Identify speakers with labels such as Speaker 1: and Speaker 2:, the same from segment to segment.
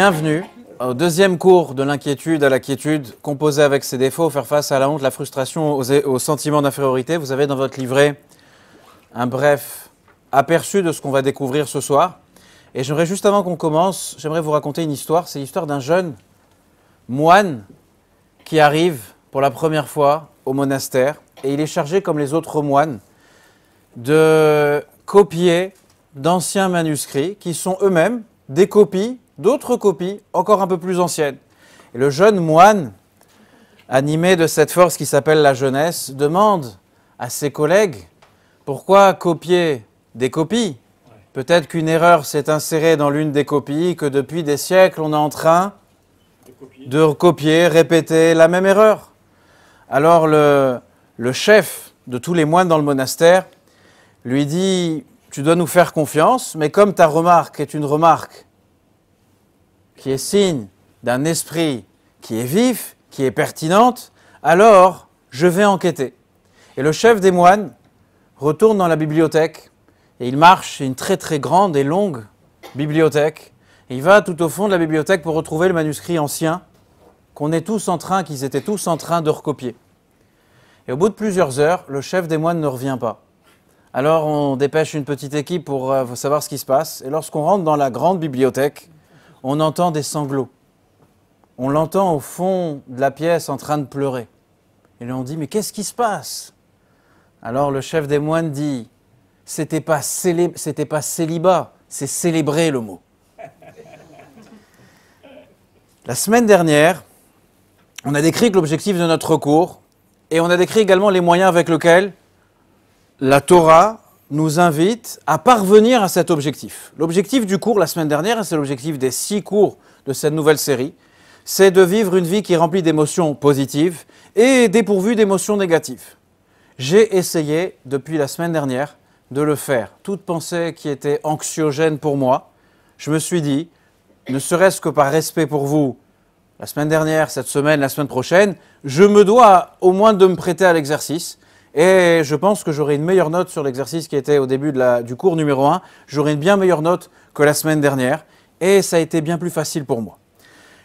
Speaker 1: Bienvenue au deuxième cours de l'inquiétude à la quiétude, composer avec ses défauts, faire face à la honte, la frustration, aux sentiments d'infériorité. Vous avez dans votre livret un bref aperçu de ce qu'on va découvrir ce soir. Et j'aimerais juste avant qu'on commence, j'aimerais vous raconter une histoire. C'est l'histoire d'un jeune moine qui arrive pour la première fois au monastère et il est chargé, comme les autres moines, de copier d'anciens manuscrits qui sont eux-mêmes des copies d'autres copies encore un peu plus anciennes. Et le jeune moine, animé de cette force qui s'appelle la jeunesse, demande à ses collègues pourquoi copier des copies Peut-être qu'une erreur s'est insérée dans l'une des copies, que depuis des siècles on est en train de copier, répéter la même erreur. Alors le, le chef de tous les moines dans le monastère lui dit, tu dois nous faire confiance, mais comme ta remarque est une remarque qui est signe d'un esprit qui est vif, qui est pertinente, alors je vais enquêter. Et le chef des moines retourne dans la bibliothèque et il marche, une très très grande et longue bibliothèque. il va tout au fond de la bibliothèque pour retrouver le manuscrit ancien qu'on est tous en train, qu'ils étaient tous en train de recopier. Et au bout de plusieurs heures, le chef des moines ne revient pas. Alors on dépêche une petite équipe pour euh, savoir ce qui se passe. Et lorsqu'on rentre dans la grande bibliothèque, on entend des sanglots. On l'entend au fond de la pièce en train de pleurer. Et là on dit, mais qu'est-ce qui se passe Alors le chef des moines dit, c'était pas, pas célibat, c'est célébrer le mot. La semaine dernière, on a décrit l'objectif de notre cours et on a décrit également les moyens avec lesquels la Torah nous invite à parvenir à cet objectif. L'objectif du cours la semaine dernière, et c'est l'objectif des six cours de cette nouvelle série, c'est de vivre une vie qui est remplie d'émotions positives et dépourvue d'émotions négatives. J'ai essayé, depuis la semaine dernière, de le faire. Toute pensée qui était anxiogène pour moi, je me suis dit, ne serait-ce que par respect pour vous, la semaine dernière, cette semaine, la semaine prochaine, je me dois au moins de me prêter à l'exercice et je pense que j'aurai une meilleure note sur l'exercice qui était au début du cours numéro 1. J'aurai une bien meilleure note que la semaine dernière. Et ça a été bien plus facile pour moi.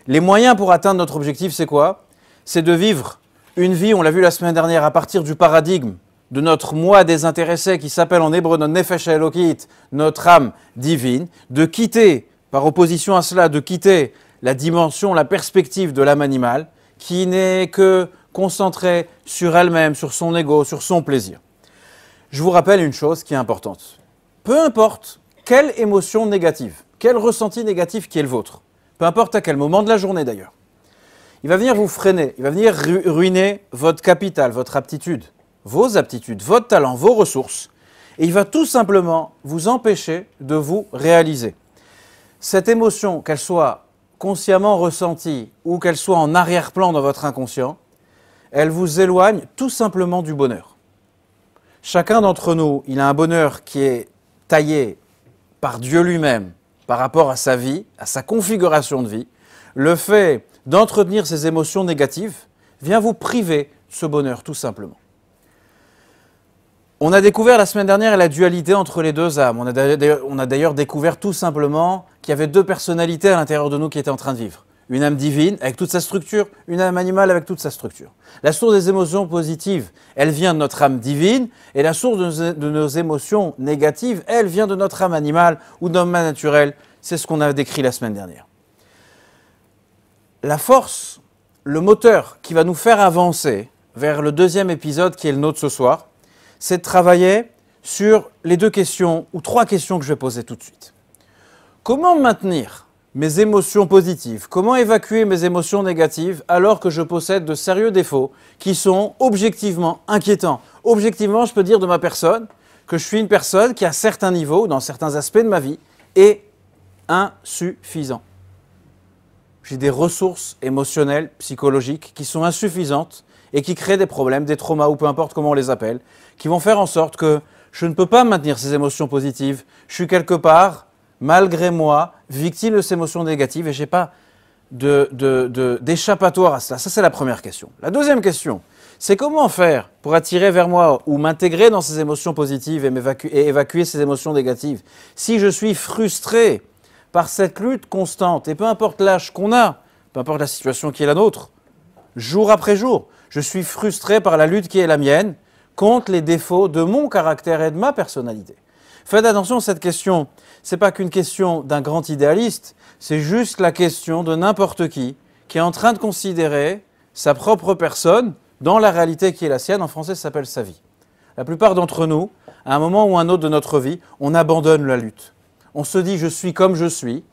Speaker 1: Les moyens pour atteindre notre objectif, c'est quoi C'est de vivre une vie, on l'a vu la semaine dernière, à partir du paradigme de notre moi désintéressé qui s'appelle en hébreu notre elokit, notre âme divine, de quitter, par opposition à cela, de quitter la dimension, la perspective de l'âme animale, qui n'est que Concentré sur elle-même, sur son ego, sur son plaisir. Je vous rappelle une chose qui est importante. Peu importe quelle émotion négative, quel ressenti négatif qui est le vôtre, peu importe à quel moment de la journée d'ailleurs, il va venir vous freiner, il va venir ruiner votre capital, votre aptitude, vos aptitudes, votre talent, vos ressources, et il va tout simplement vous empêcher de vous réaliser. Cette émotion, qu'elle soit consciemment ressentie ou qu'elle soit en arrière-plan dans votre inconscient, elle vous éloigne tout simplement du bonheur. Chacun d'entre nous, il a un bonheur qui est taillé par Dieu lui-même par rapport à sa vie, à sa configuration de vie. Le fait d'entretenir ces émotions négatives vient vous priver de ce bonheur tout simplement. On a découvert la semaine dernière la dualité entre les deux âmes. On a d'ailleurs découvert tout simplement qu'il y avait deux personnalités à l'intérieur de nous qui étaient en train de vivre une âme divine avec toute sa structure, une âme animale avec toute sa structure. La source des émotions positives, elle vient de notre âme divine, et la source de, nos émotions négatives, elle vient de notre âme animale ou d'homme naturel. C'est ce qu'on a décrit la semaine dernière. La force, le moteur qui va nous faire avancer vers le deuxième épisode qui est le nôtre ce soir, c'est de travailler sur les deux questions ou trois questions que je vais poser tout de suite. Comment maintenir mes émotions positives Comment évacuer mes émotions négatives alors que je possède de sérieux défauts qui sont objectivement inquiétants Objectivement, je peux dire de ma personne que je suis une personne qui, à certains niveaux, dans certains aspects de ma vie, est insuffisant. J'ai des ressources émotionnelles, psychologiques qui sont insuffisantes et qui créent des problèmes, des traumas ou peu importe comment on les appelle, qui vont faire en sorte que je ne peux pas maintenir ces émotions positives. Je suis quelque part malgré moi, victime de ces émotions négatives et je n'ai pas d'échappatoire à cela. Ça, c'est la première question. La deuxième question, c'est comment faire pour attirer vers moi ou m'intégrer dans ces émotions positives et évacuer ces émotions négatives Si je suis frustré par cette lutte constante, et peu importe l'âge qu'on a, peu importe la situation qui est la nôtre, jour après jour, je suis frustré par la lutte qui est la mienne contre les défauts de mon caractère et de ma personnalité. Faites attention à cette question c'est pas qu'une question d'un grand idéaliste, c'est juste la question de n'importe qui qui est en train de considérer sa propre personne dans la réalité qui est la sienne. En français, ça s'appelle sa vie. La plupart d'entre nous, à un moment ou un autre de notre vie, on abandonne la lutte. On se dit je suis comme je suis,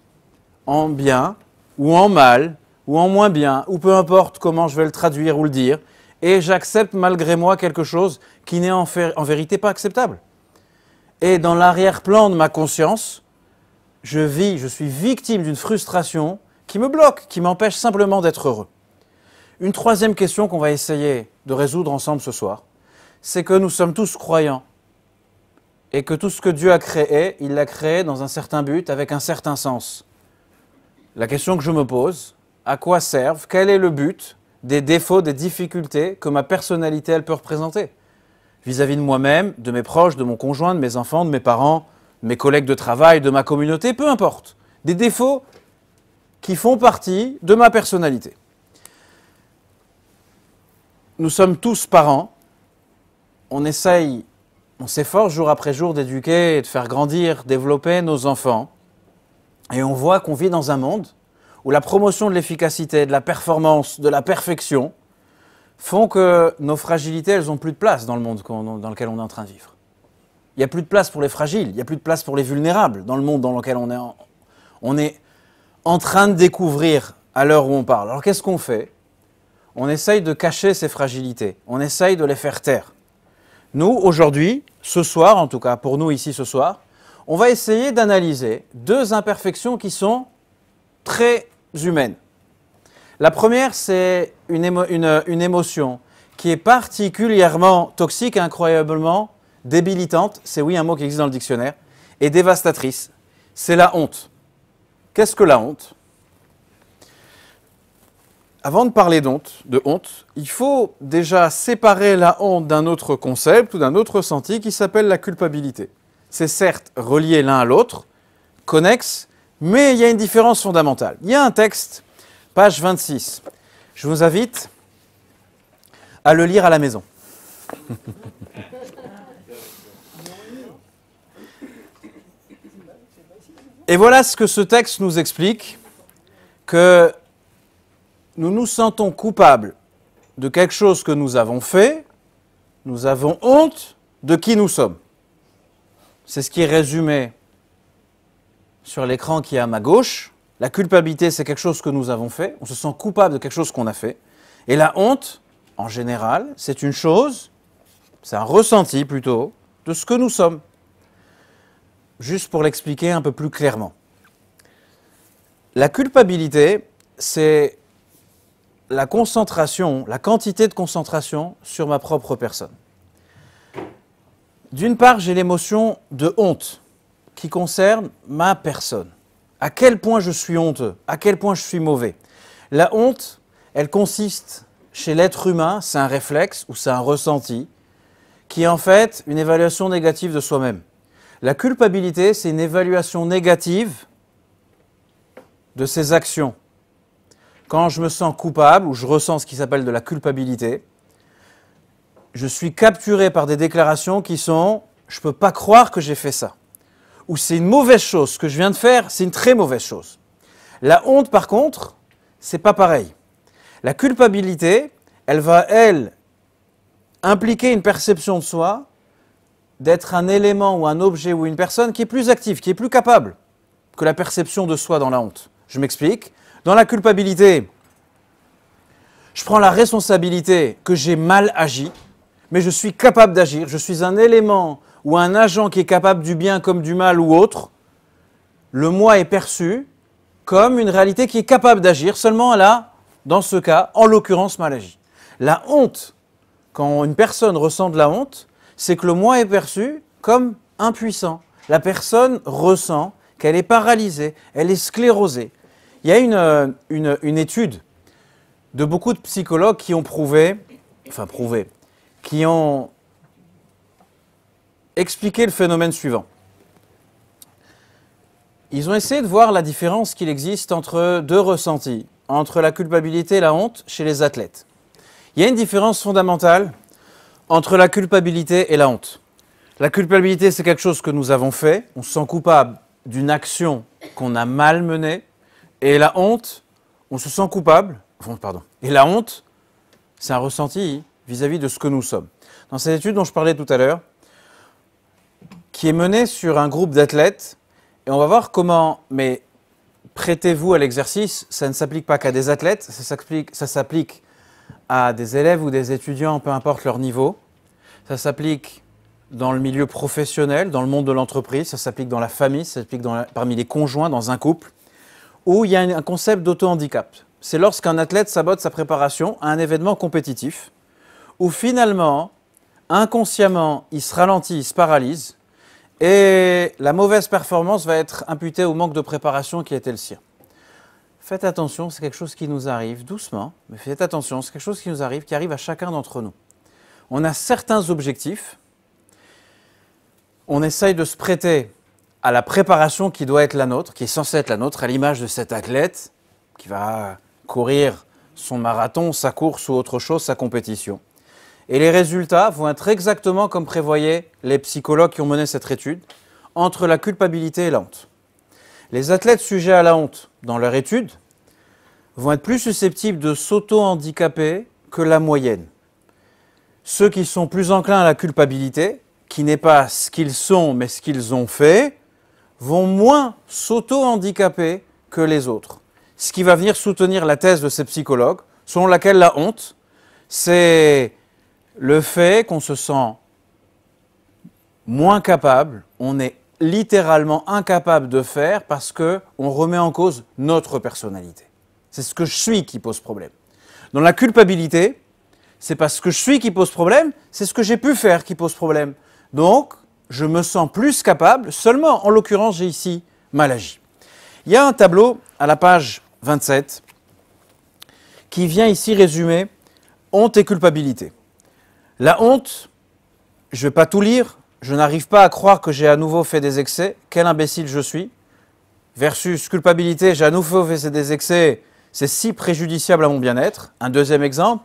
Speaker 1: en bien ou en mal ou en moins bien, ou peu importe comment je vais le traduire ou le dire, et j'accepte malgré moi quelque chose qui n'est en, en vérité pas acceptable. Et dans l'arrière-plan de ma conscience, je vis, je suis victime d'une frustration qui me bloque, qui m'empêche simplement d'être heureux. Une troisième question qu'on va essayer de résoudre ensemble ce soir, c'est que nous sommes tous croyants et que tout ce que Dieu a créé, il l'a créé dans un certain but, avec un certain sens. La question que je me pose, à quoi servent, quel est le but des défauts, des difficultés que ma personnalité, elle peut représenter vis-à-vis -vis de moi-même, de mes proches, de mon conjoint, de mes enfants, de mes parents, mes collègues de travail, de ma communauté, peu importe. Des défauts qui font partie de ma personnalité. Nous sommes tous parents. On essaye, on s'efforce jour après jour d'éduquer et de faire grandir, développer nos enfants. Et on voit qu'on vit dans un monde où la promotion de l'efficacité, de la performance, de la perfection font que nos fragilités, elles n'ont plus de place dans le monde dans lequel on est en train de vivre. Il n'y a plus de place pour les fragiles, il n'y a plus de place pour les vulnérables dans le monde dans lequel on est. En, on est en train de découvrir à l'heure où on parle. Alors qu'est-ce qu'on fait On essaye de cacher ces fragilités, on essaye de les faire taire. Nous, aujourd'hui, ce soir en tout cas, pour nous ici ce soir, on va essayer d'analyser deux imperfections qui sont très humaines. La première, c'est une, émotion qui est particulièrement toxique, incroyablement Débilitante, c'est oui un mot qui existe dans le dictionnaire. Et dévastatrice, c'est la honte. Qu'est-ce que la honte Avant de parler de honte, il faut déjà séparer la honte d'un autre concept ou d'un autre senti qui s'appelle la culpabilité. C'est certes relié l'un à l'autre, connexe, mais il y a une différence fondamentale. Il y a un texte, page 26. Je vous invite à le lire à la maison. Et voilà ce que ce texte nous explique, que nous nous sentons coupables de quelque chose que nous avons fait, nous avons honte de qui nous sommes. C'est ce qui est résumé sur l'écran qui est à ma gauche. La culpabilité, c'est quelque chose que nous avons fait. On se sent coupable de quelque chose qu'on a fait. Et la honte, en général, c'est une chose, c'est un ressenti plutôt, de ce que nous sommes juste pour l'expliquer un peu plus clairement. La culpabilité, c'est la concentration, la quantité de concentration sur ma propre personne. D'une part, j'ai l'émotion de honte qui concerne ma personne. À quel point je suis honteux, à quel point je suis mauvais. La honte, elle consiste chez l'être humain, c'est un réflexe ou c'est un ressenti, qui est en fait une évaluation négative de soi-même. La culpabilité, c'est une évaluation négative de ses actions. Quand je me sens coupable, ou je ressens ce qui s'appelle de la culpabilité, je suis capturé par des déclarations qui sont je ne peux pas croire que j'ai fait ça. Ou c'est une mauvaise chose. Ce que je viens de faire, c'est une très mauvaise chose. La honte, par contre, c'est pas pareil. La culpabilité, elle va, elle, impliquer une perception de soi d'être un élément ou un objet ou une personne qui est plus active, qui est plus capable que la perception de soi dans la honte. Je m'explique. Dans la culpabilité, je prends la responsabilité que j'ai mal agi, mais je suis capable d'agir. Je suis un élément ou un agent qui est capable du bien comme du mal ou autre. Le moi est perçu comme une réalité qui est capable d'agir, seulement là, dans ce cas, en l'occurrence, mal agi. La honte, quand une personne ressent de la honte, c'est que le moi est perçu comme impuissant. La personne ressent qu'elle est paralysée, elle est sclérosée. Il y a euh, une, une étude de beaucoup de psychologues qui ont prouvé, enfin prouvé, qui ont expliqué le phénomène suivant. Ils ont essayé de voir la différence qu'il existe entre deux ressentis, entre la culpabilité et la honte chez les athlètes. Il y a une différence fondamentale entre la culpabilité et la honte. La culpabilité, c'est quelque chose que nous avons fait, on se sent coupable d'une action qu'on a mal menée, et la honte, on se sent coupable, pardon, et la honte, c'est un ressenti vis-à-vis -vis de ce que nous sommes. Dans cette étude dont je parlais tout à l'heure, qui est menée sur un groupe d'athlètes, et on va voir comment, mais prêtez-vous à l'exercice, ça ne s'applique pas qu'à des athlètes, ça s'applique à des élèves ou des étudiants, peu importe leur niveau. Ça s'applique dans le milieu professionnel, dans le monde de l'entreprise, ça s'applique dans la famille, ça s'applique parmi les conjoints, dans un couple, où il y a un concept d'auto-handicap. C'est lorsqu'un athlète sabote sa préparation à un événement compétitif, où finalement, inconsciemment, il se ralentit, il se paralyse, et la mauvaise performance va être imputée au manque de préparation qui était le sien. Faites attention, c'est quelque chose qui nous arrive doucement, mais faites attention, c'est quelque chose qui nous arrive, qui arrive à chacun d'entre nous on a certains objectifs, on essaye de se prêter à la préparation qui doit être la nôtre, qui est censée être la nôtre, à l'image de cet athlète qui va courir son marathon, sa course ou autre chose, sa compétition. Et les résultats vont être exactement comme prévoyaient les psychologues qui ont mené cette étude, entre la culpabilité et la honte. Les athlètes sujets à la honte dans leur étude vont être plus susceptibles de s'auto-handicaper que la moyenne ceux qui sont plus enclins à la culpabilité, qui n'est pas ce qu'ils sont mais ce qu'ils ont fait, vont moins s'auto-handicaper que les autres. Ce qui va venir soutenir la thèse de ces psychologues, selon laquelle la honte, c'est le fait qu'on se sent moins capable, on est littéralement incapable de faire parce que remet en cause notre personnalité. C'est ce que je suis qui pose problème. Dans la culpabilité, c'est pas ce que je suis qui pose problème, c'est ce que j'ai pu faire qui pose problème. Donc, je me sens plus capable, seulement en l'occurrence, j'ai ici mal agi. Il y a un tableau à la page 27 qui vient ici résumer honte et culpabilité. La honte, je ne vais pas tout lire, je n'arrive pas à croire que j'ai à nouveau fait des excès, quel imbécile je suis, versus culpabilité, j'ai à nouveau fait des excès, c'est si préjudiciable à mon bien-être. Un deuxième exemple,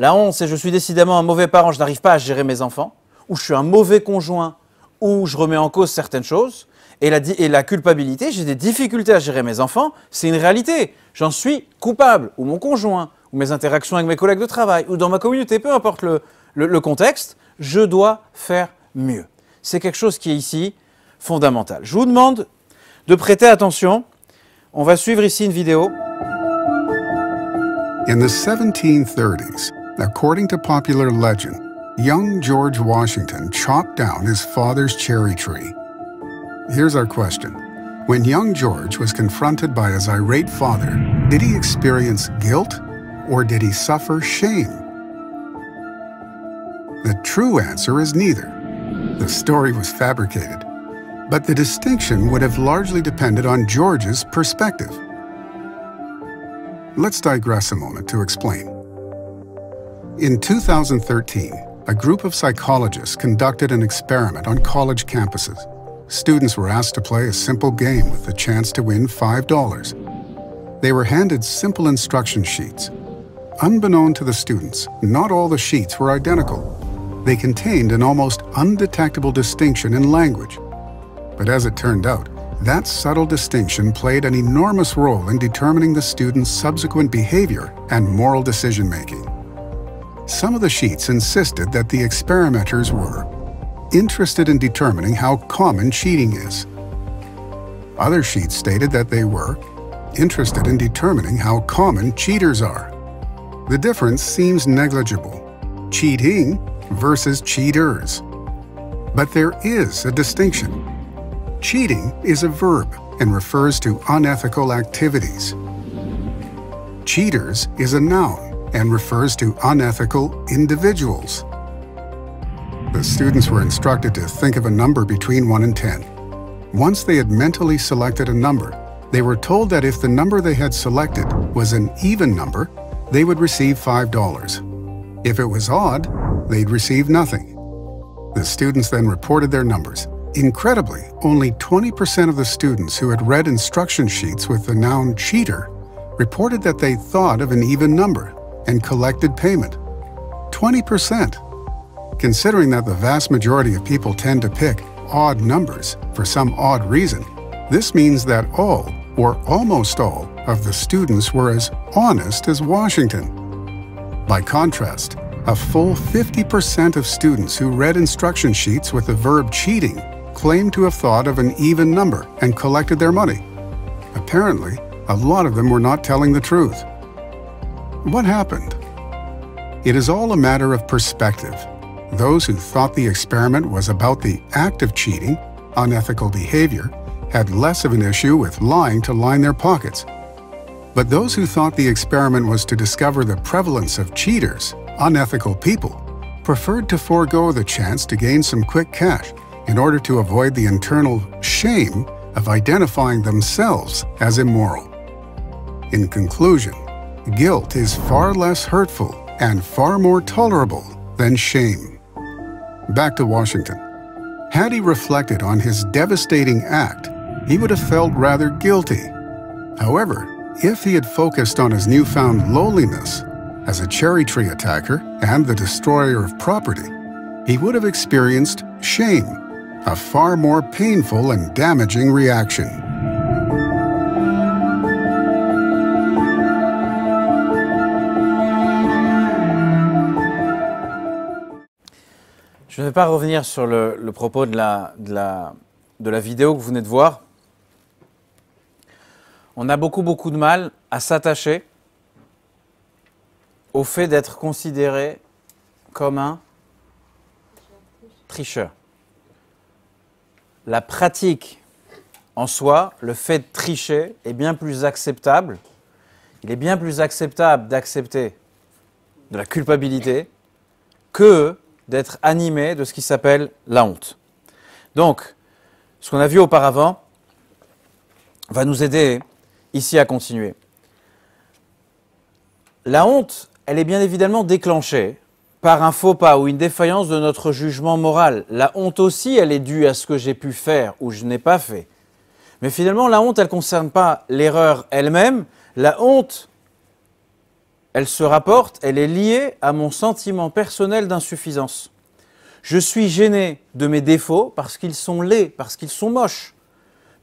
Speaker 1: la honte, c'est je suis décidément un mauvais parent, je n'arrive pas à gérer mes enfants, ou je suis un mauvais conjoint, ou je remets en cause certaines choses. Et la, culpabilité, j'ai des difficultés à gérer mes enfants, c'est une réalité. J'en suis coupable, ou mon conjoint, ou mes interactions avec mes collègues de travail, ou dans ma communauté, peu importe le, contexte, je dois faire mieux. C'est quelque chose qui est ici fondamental. Je vous demande de prêter attention. On va suivre ici une vidéo.
Speaker 2: 1730 According to popular legend, young George Washington chopped down his father's cherry tree. Here's our question. When young George was confronted by his irate father, did he experience guilt or did he suffer shame? The true answer is neither. The story was fabricated, but the distinction would have largely depended on George's perspective. Let's digress a moment to explain. In 2013, a group of psychologists conducted an experiment on college campuses. Students were asked to play a simple game with the chance to win $5. They were handed simple instruction sheets. Unbeknown to the students, not all the sheets were identical. They contained an almost undetectable distinction in language. But as it turned out, that subtle distinction played an enormous role in determining the student's subsequent behavior and moral decision-making some of the sheets insisted that the experimenters were interested in determining how common cheating is. Other sheets stated that they were interested in determining how common cheaters are. The difference seems negligible. Cheating versus cheaters. But there is a distinction. Cheating is a verb and refers to unethical activities. Cheaters is a noun and refers to unethical individuals. The students were instructed to think of a number between 1 and 10. Once they had mentally selected a number, they were told that if the number they had selected was an even number, they would receive $5. If it was odd, they'd receive nothing. The students then reported their numbers. Incredibly, only 20% of the students who had read instruction sheets with the noun cheater reported that they thought of an even number and collected payment. 20%. Considering that the vast majority of people tend to pick odd numbers for some odd reason, this means that all, or almost all, of the students were as honest as Washington. By contrast, a full 50% of students who read instruction sheets with the verb cheating claimed to have thought of an even number and collected their money. Apparently, a lot of them were not telling the truth. What happened? It is all a matter of perspective. Those who thought the experiment was about the act of cheating, unethical behavior, had less of an issue with lying to line their pockets. But those who thought the experiment was to discover the prevalence of cheaters, unethical people, preferred to forego the chance to gain some quick cash in order to avoid the internal shame of identifying themselves as immoral. In conclusion, guilt is far less hurtful and far more tolerable than shame. Back to Washington. Had he reflected on his devastating act, he would have felt rather guilty. However, if he had focused on his newfound lowliness as a cherry tree attacker and the destroyer of property, he would have experienced shame, a far more painful and damaging reaction.
Speaker 1: Je ne vais pas revenir sur le, propos de la, de la, vidéo que vous venez de voir. On a beaucoup, beaucoup de mal à s'attacher au fait d'être considéré comme un tricheur. La pratique en soi, le fait de tricher est bien plus acceptable. Il est bien plus acceptable d'accepter de la culpabilité que d'être animé de ce qui s'appelle la honte. Donc, ce qu'on a vu auparavant va nous aider ici à continuer. La honte, elle est bien évidemment déclenchée par un faux pas ou une défaillance de notre jugement moral. La honte aussi, elle est due à ce que j'ai pu faire ou je n'ai pas fait. Mais finalement, la honte, elle ne concerne pas l'erreur elle-même. La honte, elle se rapporte, elle est liée à mon sentiment personnel d'insuffisance. Je suis gêné de mes défauts parce qu'ils sont laids, parce qu'ils sont moches.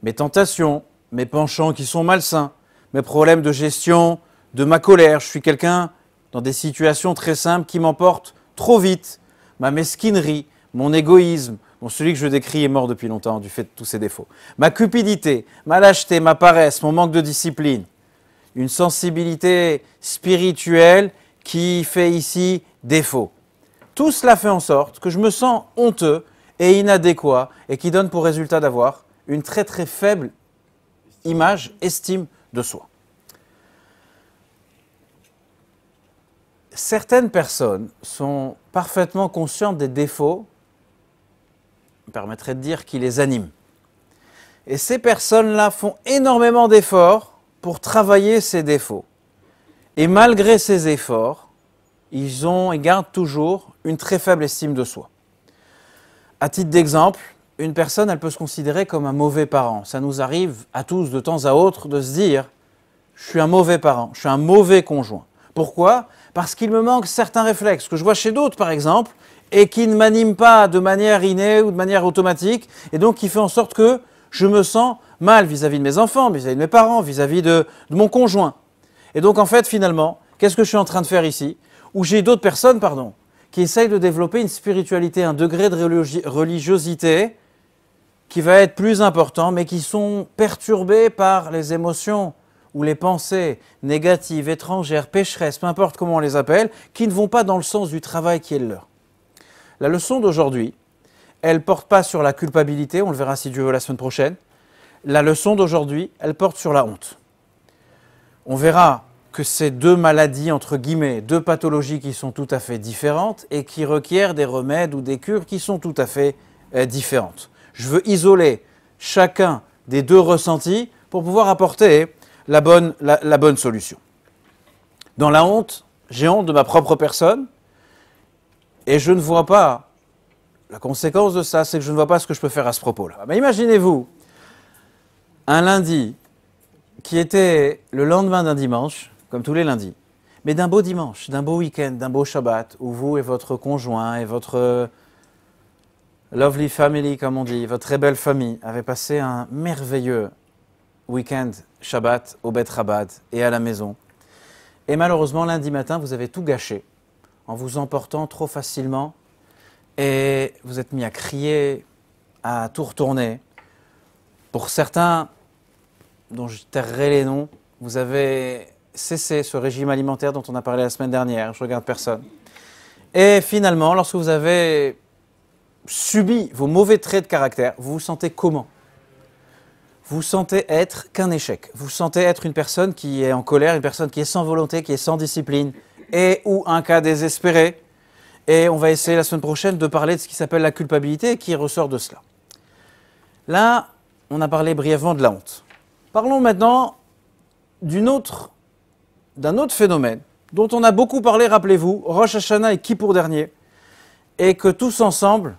Speaker 1: Mes tentations, mes penchants qui sont malsains, mes problèmes de gestion, de ma colère. Je suis quelqu'un dans des situations très simples qui m'emportent trop vite. Ma mesquinerie, mon égoïsme, celui que je décris est mort depuis longtemps du fait de tous ces défauts. Ma cupidité, ma lâcheté, ma paresse, mon manque de discipline une sensibilité spirituelle qui fait ici défaut. Tout cela fait en sorte que je me sens honteux et inadéquat et qui donne pour résultat d'avoir une très très faible image, estime de soi. Certaines personnes sont parfaitement conscientes des défauts, permettrait de dire, qui les animent. Et ces personnes-là font énormément d'efforts pour travailler ses défauts. Et malgré ses efforts, ils, ont, et gardent toujours une très faible estime de soi. À titre d'exemple, une personne, elle peut se considérer comme un mauvais parent. Ça nous arrive à tous de temps à autre de se dire je suis un mauvais parent, je suis un mauvais conjoint. Pourquoi Parce qu'il me manque certains réflexes que je vois chez d'autres, par exemple, et qui ne m'animent pas de manière innée ou de manière automatique, et donc qui fait en sorte que je me sens mal vis-à-vis de mes enfants, vis-à-vis de mes parents, vis-à-vis de, mon conjoint. Et donc en fait, finalement, qu'est-ce que je suis en train de faire ici Où j'ai d'autres personnes, pardon, qui essayent de développer une spiritualité, un degré de religiosité qui va être plus important, mais qui sont perturbés par les émotions ou les pensées négatives, étrangères, pécheresses, peu importe comment on les appelle, qui ne vont pas dans le sens du travail qui est le leur. La leçon d'aujourd'hui, elle porte pas sur la culpabilité, on le verra si Dieu veut la semaine prochaine. La leçon d'aujourd'hui, elle porte sur la honte. On verra que ces deux maladies, entre guillemets, deux pathologies qui sont tout à fait différentes et qui requièrent des remèdes ou des cures qui sont tout à fait euh, différentes. Je veux isoler chacun des deux ressentis pour pouvoir apporter la bonne, la bonne solution. Dans la honte, j'ai honte de ma propre personne et je ne vois pas la conséquence de ça, c'est que je ne vois pas ce que je peux faire à ce propos-là. Ah, mais imaginez-vous un lundi qui était le lendemain d'un dimanche, comme tous les lundis, mais d'un beau dimanche, d'un beau week-end, d'un beau Shabbat, où vous et votre conjoint et votre lovely family, comme on dit, votre très belle famille, avez passé un merveilleux week-end Shabbat au Beit Rabat et à la maison. Et malheureusement, lundi matin, vous avez tout gâché en vous emportant trop facilement et vous êtes mis à crier, à tout retourner. Pour certains, dont je tairai les noms, vous avez cessé ce régime alimentaire dont on a parlé la semaine dernière, je regarde personne. Et finalement, lorsque vous avez subi vos mauvais traits de caractère, vous vous sentez comment Vous sentez être qu'un échec. Vous sentez être une personne qui est en colère, une personne qui est sans volonté, qui est sans discipline, et ou un cas désespéré, et on va essayer la semaine prochaine de parler de ce qui s'appelle la culpabilité et qui ressort de cela. Là, on a parlé brièvement de la honte. Parlons maintenant d'un autre, phénomène dont on a beaucoup parlé, rappelez-vous, Rosh Hashanah et Kippour dernier, et que tous ensemble,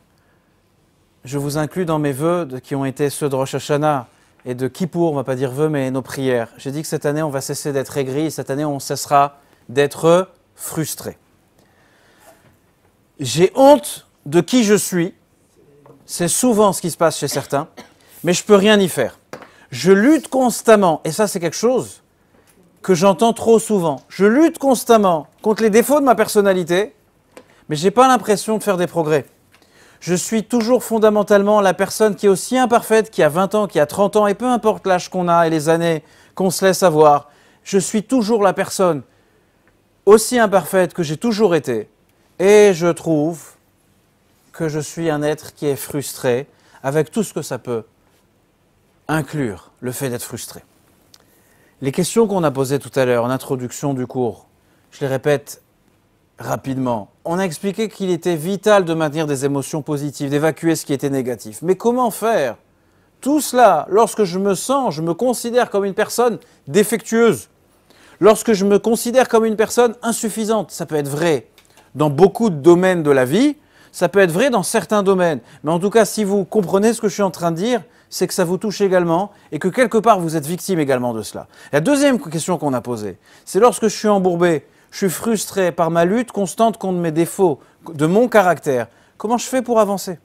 Speaker 1: je vous inclus dans mes vœux qui ont été ceux de Rosh Hashanah et de Kippour, on va pas dire vœux, mais nos prières. J'ai dit que cette année, on va cesser d'être aigri, et cette année, on cessera d'être frustré j'ai honte de qui je suis. C'est souvent ce qui se passe chez certains, mais je peux rien y faire. Je lutte constamment, et ça c'est quelque chose que j'entends trop souvent. Je lutte constamment contre les défauts de ma personnalité, mais je n'ai pas l'impression de faire des progrès. Je suis toujours fondamentalement la personne qui est aussi imparfaite, qui a 20 ans, qui a 30 ans, et peu importe l'âge qu'on a et les années qu'on se laisse avoir, je suis toujours la personne aussi imparfaite que j'ai toujours été, et je trouve que je suis un être qui est frustré, avec tout ce que ça peut inclure, le fait d'être frustré. Les questions qu'on a posées tout à l'heure en introduction du cours, je les répète rapidement. On a expliqué qu'il était vital de maintenir des émotions positives, d'évacuer ce qui était négatif. Mais comment faire tout cela lorsque je me sens, je me considère comme une personne défectueuse, lorsque je me considère comme une personne insuffisante, ça peut être vrai, dans beaucoup de domaines de la vie. Ça peut être vrai dans certains domaines. Mais en tout cas, si vous comprenez ce que je suis en train de dire, c'est que ça vous touche également et que quelque part vous êtes victime également de cela. La deuxième question qu'on a posée, c'est lorsque je suis embourbé, je suis frustré par ma lutte constante contre mes défauts, de mon caractère, comment je fais pour avancer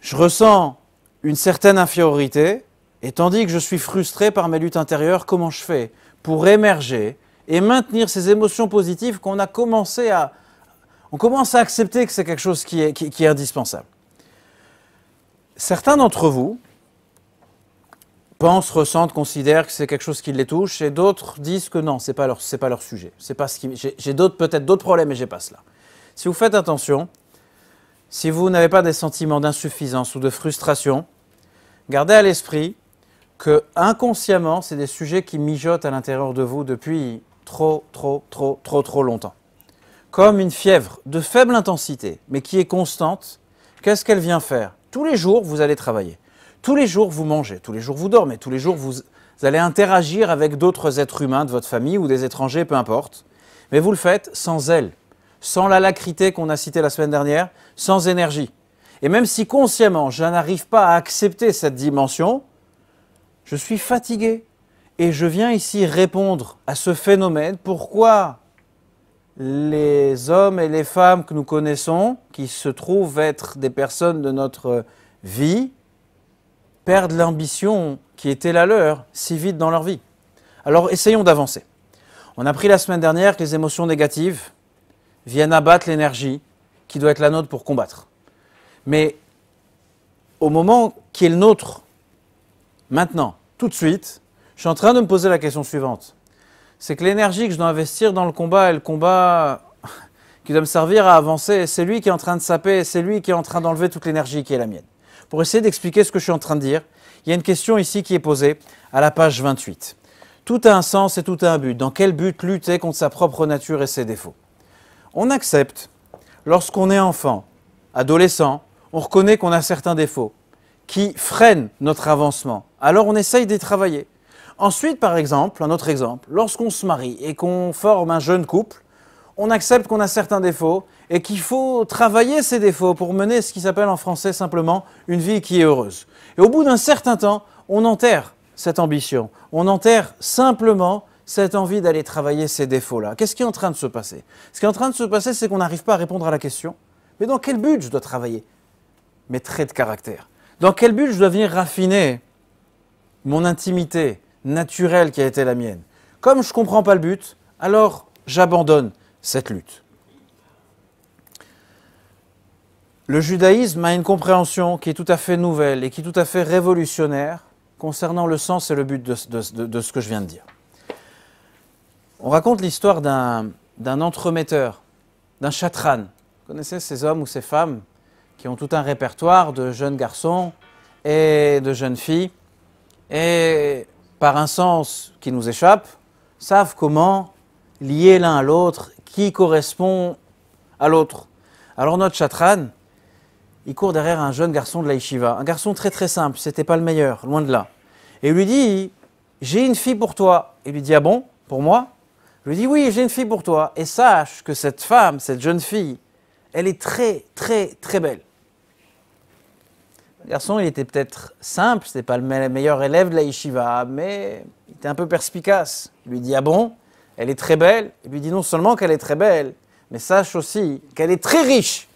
Speaker 1: Je ressens une certaine infériorité et tandis que je suis frustré par mes luttes intérieures, comment je fais pour émerger et maintenir ces émotions positives qu'on a commencé à... On commence à accepter que c'est quelque chose qui est, qui, est indispensable. Certains d'entre vous pensent, ressentent, considèrent que c'est quelque chose qui les touche, et d'autres disent que non, c'est pas leur, c'est pas leur sujet. C'est pas ce qui, j'ai, j'ai d'autres, peut-être d'autres problèmes et j'ai pas cela. Si vous faites attention, si vous n'avez pas des sentiments d'insuffisance ou de frustration, gardez à l'esprit que inconsciemment, c'est des sujets qui mijotent à l'intérieur de vous depuis trop, trop, trop, trop, trop longtemps. Comme une fièvre de faible intensité, mais qui est constante, qu'est-ce qu'elle vient faire Tous les jours, vous allez travailler. Tous les jours, vous mangez. Tous les jours, vous dormez. Tous les jours, vous, allez interagir avec d'autres êtres humains de votre famille ou des étrangers, peu importe. Mais vous le faites sans elle, sans la lacrité qu'on a citée la semaine dernière, sans énergie. Et même si consciemment, je n'arrive pas à accepter cette dimension, je suis fatigué, et je viens ici répondre à ce phénomène. Pourquoi les hommes et les femmes que nous connaissons, qui se trouvent être des personnes de notre vie, perdent l'ambition qui était la leur si vite dans leur vie Alors essayons d'avancer. On a appris la semaine dernière que les émotions négatives viennent abattre l'énergie qui doit être la nôtre pour combattre. Mais au moment qui est le nôtre, maintenant, tout de suite, je suis en train de me poser la question suivante. C'est que l'énergie que je dois investir dans le combat et le combat qui doit me servir à avancer, c'est lui qui est en train de saper, c'est lui qui est en train d'enlever toute l'énergie qui est la mienne. Pour essayer d'expliquer ce que je suis en train de dire, il y a une question ici qui est posée à la page 28. Tout a un sens et tout a un but. Dans quel but lutter contre sa propre nature et ses défauts On accepte, lorsqu'on est enfant, adolescent, on reconnaît qu'on a certains défauts qui freinent notre avancement. Alors on essaye d'y travailler. Ensuite, par exemple, un autre exemple, lorsqu'on se marie et qu'on forme un jeune couple, on accepte qu'on a certains défauts et qu'il faut travailler ces défauts pour mener ce qui s'appelle en français simplement une vie qui est heureuse. Et au bout d'un certain temps, on enterre cette ambition, on enterre simplement cette envie d'aller travailler ces défauts-là. Qu'est-ce qui est en train de se passer Ce qui est en train de se passer, c'est qu'on n'arrive pas à répondre à la question, mais dans quel but je dois travailler Mes traits de caractère. Dans quel but je dois venir raffiner mon intimité, naturel qui a été la mienne. Comme je ne comprends pas le but, alors j'abandonne cette lutte. Le judaïsme a une compréhension qui est tout à fait nouvelle et qui est tout à fait révolutionnaire concernant le sens et le but de, ce que je viens de dire. On raconte l'histoire d'un entremetteur, d'un chatran. Vous connaissez ces hommes ou ces femmes qui ont tout un répertoire de jeunes garçons et de jeunes filles. Et par un sens qui nous échappe, savent comment lier l'un à l'autre, qui correspond à l'autre. Alors notre chatran, il court derrière un jeune garçon de la un garçon très très simple, c'était pas le meilleur, loin de là. Et il lui dit, j'ai une fille pour toi. Il lui dit, ah bon, pour moi Je lui dis « oui, j'ai une fille pour toi. Et sache que cette femme, cette jeune fille, elle est très très très belle garçon, il était peut-être simple, c'était pas le meilleur élève de la yeshiva, mais il était un peu perspicace. Il lui dit Ah bon Elle est très belle. Il lui dit non seulement qu'elle est très belle, mais sache aussi qu'elle est très riche.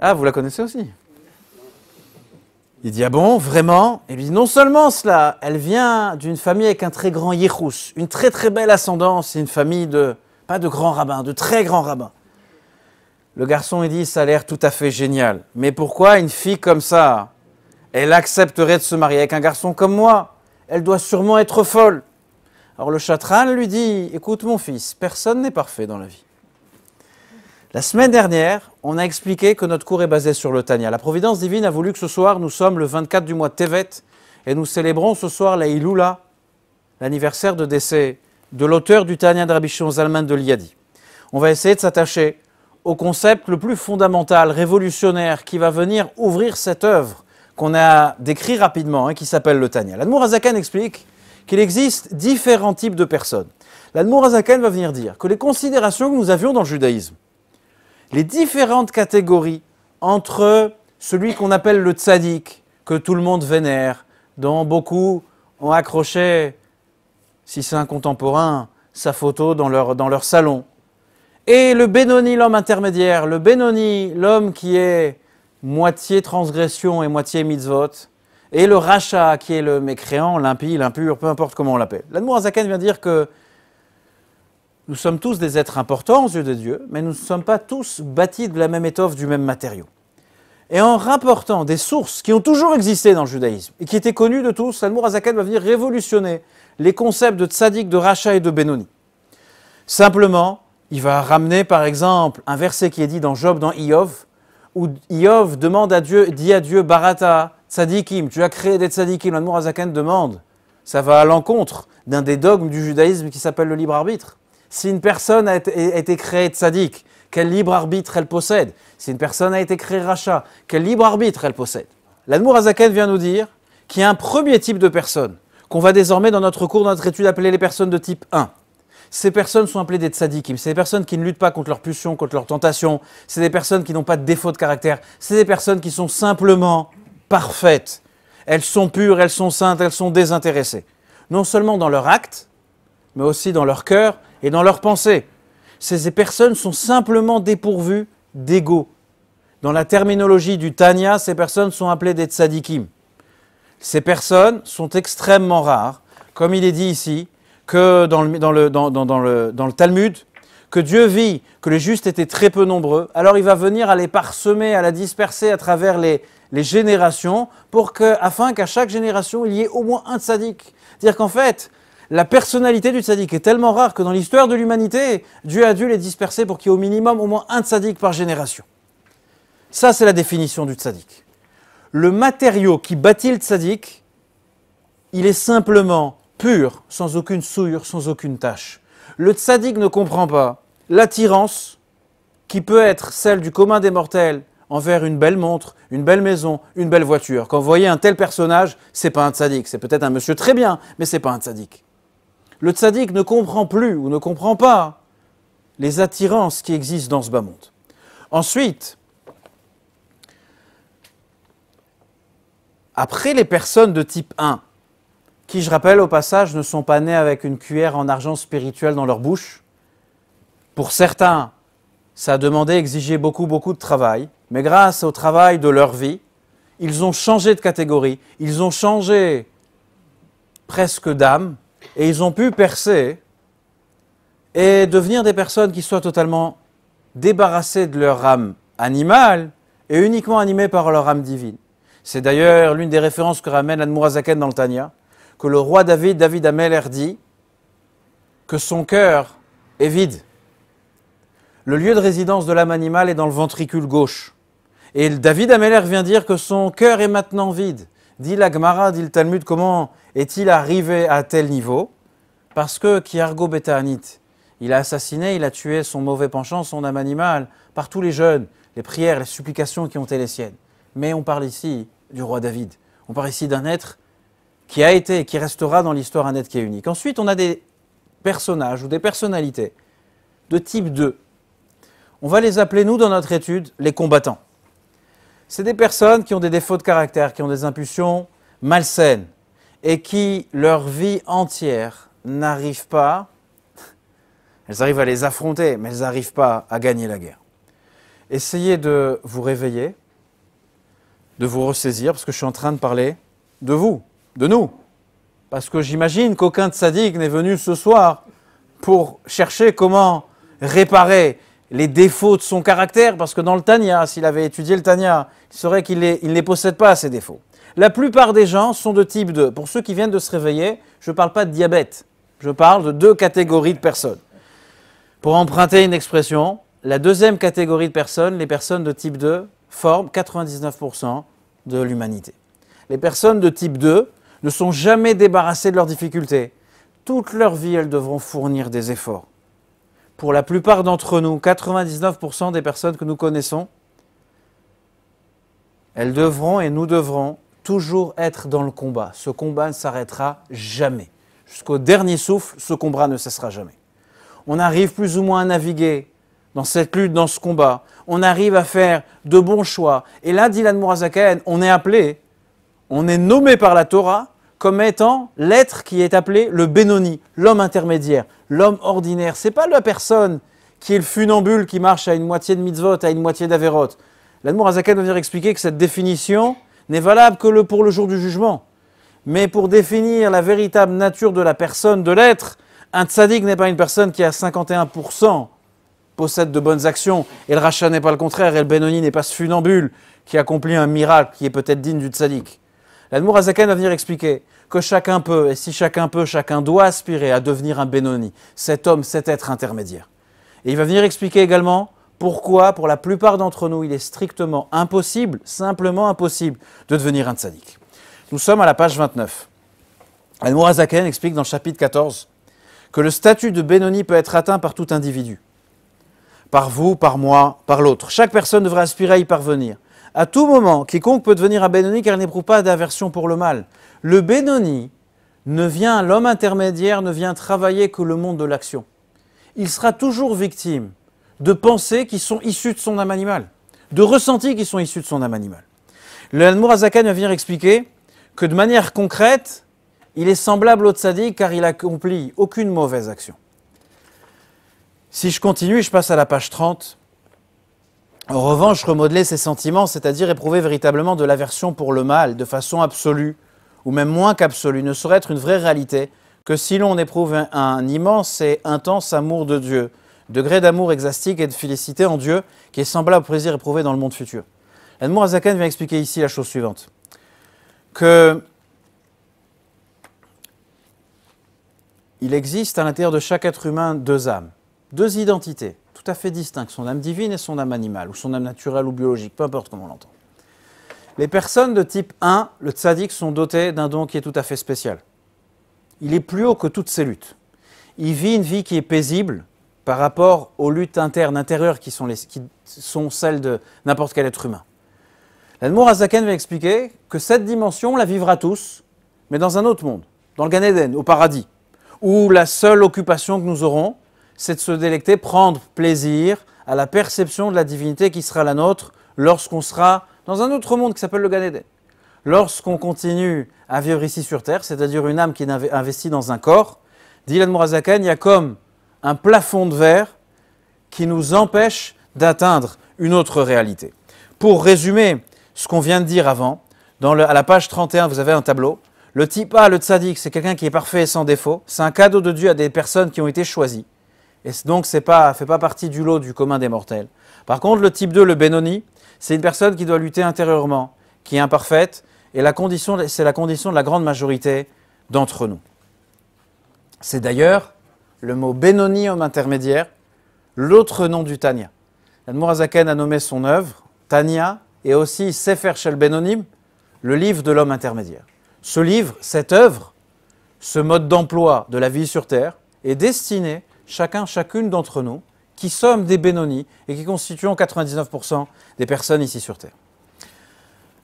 Speaker 1: Ah, vous la connaissez aussi Il dit Ah bon, vraiment Il lui dit Non seulement cela, elle vient d'une famille avec un très grand yichus, une très très belle ascendance, une famille de, pas de grands rabbins, de très grands rabbins. Le garçon, il dit, ça a l'air tout à fait génial. Mais pourquoi une fille comme ça, elle accepterait de se marier avec un garçon comme moi Elle doit sûrement être folle. Alors le chatran lui dit, écoute mon fils, personne n'est parfait dans la vie. La semaine dernière, on a expliqué que notre cours est basé sur le Tania. La providence divine a voulu que ce soir, nous sommes le 24 du mois de Tevet, et nous célébrons ce soir la Iloula, l'anniversaire de décès de l'auteur du Tania de aux Zalman de Liadi. On va essayer de s'attacher au concept le plus fondamental, révolutionnaire, qui va venir ouvrir cette œuvre qu'on a décrit rapidement, hein, qui s'appelle le Tania. L'Admour Azakan explique qu'il existe différents types de personnes. L'Admour Azakan va venir dire que les considérations que nous avions dans le judaïsme, les différentes catégories entre celui qu'on appelle le tzaddik, que tout le monde vénère, dont beaucoup ont accroché, si c'est un contemporain, sa photo dans leur, dans leur salon, et le Benoni, l'homme intermédiaire, le Benoni, l'homme qui est moitié transgression et moitié mitzvot, et le Racha, qui est le mécréant, l'impie, l'impur, peu importe comment on l'appelle. Azaken vient dire que nous sommes tous des êtres importants aux yeux de Dieu, mais nous ne sommes pas tous bâtis de la même étoffe, du même matériau. Et en rapportant des sources qui ont toujours existé dans le judaïsme et qui étaient connues de tous, Azaken va venir révolutionner les concepts de tzaddik, de Racha et de Benoni. Simplement, il va ramener par exemple un verset qui est dit dans Job, dans Iov, où Iov demande à Dieu, dit à Dieu, Barata, tzadikim, tu as créé des tzadikim. L'Anmour Azaken demande. Ça va à l'encontre d'un des dogmes du judaïsme qui s'appelle le libre arbitre. Si une personne a été, créée tzadik, quel libre arbitre elle possède Si une personne a été créée Racha, quel libre arbitre elle possède L'Anmour Azaken vient nous dire qu'il y a un premier type de personne qu'on va désormais dans notre cours, dans notre étude, appeler les personnes de type 1. Ces personnes sont appelées des tzadikim. C'est des personnes qui ne luttent pas contre leurs pulsions, contre leurs tentations. C'est des personnes qui n'ont pas de défaut de caractère. C'est des personnes qui sont simplement parfaites. Elles sont pures, elles sont saintes, elles sont désintéressées. Non seulement dans leur acte, mais aussi dans leur cœur et dans leur pensée. Ces personnes sont simplement dépourvues d'ego. Dans la terminologie du Tanya, ces personnes sont appelées des tzadikim. Ces personnes sont extrêmement rares. Comme il est dit ici, que dans le, dans le, dans, le, Talmud, que Dieu vit, que les justes étaient très peu nombreux, alors il va venir à les parsemer, à la disperser à travers les, générations, pour que, afin qu'à chaque génération, il y ait au moins un tzaddik. C'est-à-dire qu'en fait, la personnalité du tzaddik est tellement rare que dans l'histoire de l'humanité, Dieu a dû les disperser pour qu'il y ait au minimum au moins un tzaddik par génération. Ça, c'est la définition du tzaddik. Le matériau qui bâtit le tzaddik, il est simplement pur, sans aucune souillure, sans aucune tache. Le tzaddik ne comprend pas l'attirance qui peut être celle du commun des mortels envers une belle montre, une belle maison, une belle voiture. Quand vous voyez un tel personnage, c'est pas un tzaddik, c'est peut-être un monsieur très bien, mais c'est pas un tzaddik. Le tzaddik ne comprend plus ou ne comprend pas les attirances qui existent dans ce bas monde. Ensuite, après les personnes de type 1, qui, je rappelle au passage, ne sont pas nés avec une cuillère en argent spirituel dans leur bouche. Pour certains, ça a demandé, exigé beaucoup, beaucoup de travail, mais grâce au travail de leur vie, ils ont changé de catégorie, ils ont changé presque d'âme, et ils ont pu percer et devenir des personnes qui soient totalement débarrassées de leur âme animale et uniquement animées par leur âme divine. C'est d'ailleurs l'une des références que ramène Mourazaken dans le Tania que le roi David, David Ameler, dit que son cœur est vide. Le lieu de résidence de l'âme animale est dans le ventricule gauche. Et David Ameller vient dire que son cœur est maintenant vide. Dit la Gemara, dit le Talmud, comment est-il arrivé à tel niveau Parce que Kiargo Betahanit, il a assassiné, il a tué son mauvais penchant, son âme animale, par tous les jeûnes, les prières, les supplications qui ont été les siennes. Mais on parle ici du roi David. On parle ici d'un être qui a été et qui restera dans l'histoire un être qui est unique. Ensuite, on a des personnages ou des personnalités de type 2. On va les appeler, nous, dans notre étude, les combattants. C'est des personnes qui ont des défauts de caractère, qui ont des impulsions malsaines et qui, leur vie entière, n'arrivent pas, elles arrivent à les affronter, mais elles n'arrivent pas à gagner la guerre. Essayez de vous réveiller, de vous ressaisir, parce que je suis en train de parler de vous, de nous. Parce que j'imagine qu'aucun sadique n'est venu ce soir pour chercher comment réparer les défauts de son caractère, parce que dans le Tania, s'il avait étudié le Tania, il saurait qu'il ne possède pas, ces défauts. La plupart des gens sont de type 2. Pour ceux qui viennent de se réveiller, je ne parle pas de diabète, je parle de deux catégories de personnes. Pour emprunter une expression, la deuxième catégorie de personnes, les personnes de type 2, forment 99% de l'humanité. Les personnes de type 2 ne sont jamais débarrassés de leurs difficultés. Toute leur vie, elles devront fournir des efforts. Pour la plupart d'entre nous, 99% des personnes que nous connaissons, elles devront et nous devrons toujours être dans le combat. Ce combat ne s'arrêtera jamais. Jusqu'au dernier souffle, ce combat ne cessera jamais. On arrive plus ou moins à naviguer dans cette lutte, dans ce combat. On arrive à faire de bons choix. Et là, dit l'Anne on est appelé, on est nommé par la Torah comme étant l'être qui est appelé le Benoni, l'homme intermédiaire, l'homme ordinaire. C'est pas la personne qui est le funambule qui marche à une moitié de mitzvot, à une moitié d'Averot. L'Admour Azaka doit dire expliquer que cette définition n'est valable que pour le jour du jugement. Mais pour définir la véritable nature de la personne, de l'être, un tzaddik n'est pas une personne qui à 51% possède de bonnes actions, et le rachat n'est pas le contraire, et le benoni n'est pas ce funambule qui accomplit un miracle qui est peut-être digne du tzaddik. L'Admour Azaken va venir expliquer que chacun peut, et si chacun peut, chacun doit aspirer à devenir un Benoni, cet homme, cet être intermédiaire. Et il va venir expliquer également pourquoi, pour la plupart d'entre nous, il est strictement impossible, simplement impossible, de devenir un tzaddik. Nous sommes à la page 29. Admour Azaken explique dans le chapitre 14 que le statut de Benoni peut être atteint par tout individu. Par vous, par moi, par l'autre. Chaque personne devrait aspirer à y parvenir. À tout moment, quiconque peut devenir un Benoni car il n'éprouve pas d'aversion pour le mal. Le Benoni ne vient, l'homme intermédiaire ne vient travailler que le monde de l'action. Il sera toujours victime de pensées qui sont issues de son âme animale, de ressentis qui sont issus de son âme animale. Le Hanmourazakan ne vient expliquer que de manière concrète, il est semblable au tsadi car il accomplit aucune mauvaise action. Si je continue, je passe à la page 30. En revanche, remodeler ses sentiments, c'est-à-dire éprouver véritablement de l'aversion pour le mal, de façon absolue, ou même moins qu'absolue, ne saurait être une vraie réalité que si l'on éprouve un, immense et intense amour de Dieu, degré d'amour exastique et de félicité en Dieu qui est semblable au plaisir éprouvé dans le monde futur. Edmond Azakan vient expliquer ici la chose suivante que il existe à l'intérieur de chaque être humain deux âmes, deux identités tout à fait distincte son âme divine et son âme animale, ou son âme naturelle ou biologique, peu importe comment on l'entend. Les personnes de type 1, le tzaddik, sont dotées d'un don qui est tout à fait spécial. Il est plus haut que toutes ces luttes. Il vit une vie qui est paisible par rapport aux luttes internes, intérieures qui sont, les, qui sont celles de n'importe quel être humain. L'Admour Azaken va expliquer que cette dimension, on la vivra tous, mais dans un autre monde, dans le Gan Eden, au paradis, où la seule occupation que nous aurons, c'est de se délecter, prendre plaisir à la perception de la divinité qui sera la nôtre lorsqu'on sera dans un autre monde qui s'appelle le Ganédé. Lorsqu'on continue à vivre ici sur terre, c'est-à-dire une âme qui est investie dans un corps, dit Mourazaken, il y a comme un plafond de verre qui nous empêche d'atteindre une autre réalité. Pour résumer ce qu'on vient de dire avant, à la page 31, vous avez un tableau. Le tipa, le tzaddik, c'est quelqu'un qui est parfait et sans défaut. C'est un cadeau de Dieu à des personnes qui ont été choisies. Et donc, c'est pas, fait pas partie du lot du commun des mortels. Par contre, le type 2, le Benoni, c'est une personne qui doit lutter intérieurement, qui est imparfaite, et c'est la condition de la grande majorité d'entre nous. C'est d'ailleurs le mot Benoni, homme intermédiaire, l'autre nom du Tania. Admorazaken a nommé son œuvre Tania et aussi Sefer Shel Benonim, le livre de l'homme intermédiaire. Ce livre, cette œuvre, ce mode d'emploi de la vie sur terre est destiné chacun, chacune d'entre nous, qui sommes des Benoni et qui constituons 99% des personnes ici sur Terre.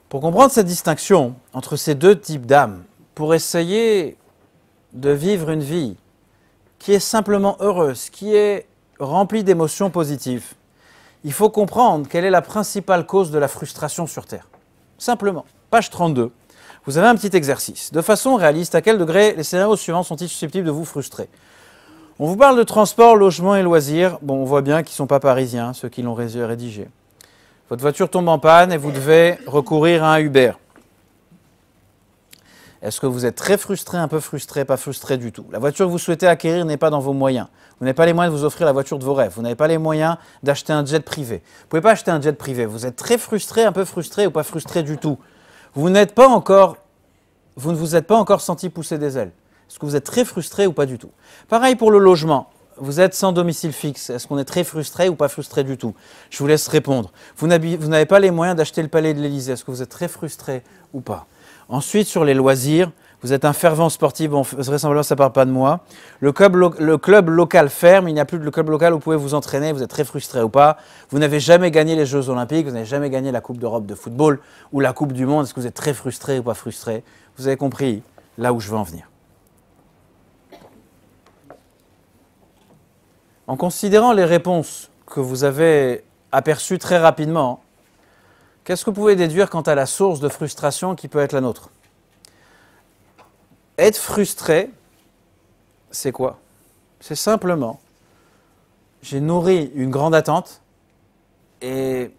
Speaker 1: Pour comprendre cette distinction entre ces deux types d'âmes, pour essayer de vivre une vie qui est simplement heureuse, qui est remplie d'émotions positives, il faut comprendre quelle est la principale cause de la frustration sur Terre. Simplement, page 32, vous avez un petit exercice. De façon réaliste, à quel degré les scénarios suivants sont-ils susceptibles de vous frustrer on vous parle de transport, logement et loisirs. Bon, on voit bien qu'ils ne sont pas parisiens, hein, ceux qui l'ont rédigé. Votre voiture tombe en panne et vous devez recourir à un Uber. Est-ce que vous êtes très frustré, un peu frustré, pas frustré du tout La voiture que vous souhaitez acquérir n'est pas dans vos moyens. Vous n'avez pas les moyens de vous offrir la voiture de vos rêves. Vous n'avez pas les moyens d'acheter un jet privé. Vous ne pouvez pas acheter un jet privé. Vous êtes très frustré, un peu frustré ou pas frustré du tout. Vous n'êtes pas encore, vous ne vous êtes pas encore senti pousser des ailes. Est-ce que vous êtes très frustré ou pas du tout Pareil pour le logement. Vous êtes sans domicile fixe. Est-ce qu'on est très frustré ou pas frustré du tout Je vous laisse répondre. Vous n'avez pas les moyens d'acheter le palais de l'Elysée. Est-ce que vous êtes très frustré ou pas Ensuite, sur les loisirs, vous êtes un fervent sportif, bon, vraisemblablement ça ne parle pas de moi. Le club, le club local ferme, il n'y a plus de club local où vous pouvez vous entraîner, vous êtes très frustré ou pas. Vous n'avez jamais gagné les Jeux Olympiques, vous n'avez jamais gagné la Coupe d'Europe de football ou la Coupe du Monde. Est-ce que vous êtes très frustré ou pas frustré Vous avez compris là où je veux en venir. En considérant les réponses que vous avez aperçues très rapidement, qu'est-ce que vous pouvez déduire quant à la source de frustration qui peut être la nôtre Être frustré, c'est quoi C'est simplement, j'ai nourri une grande attente et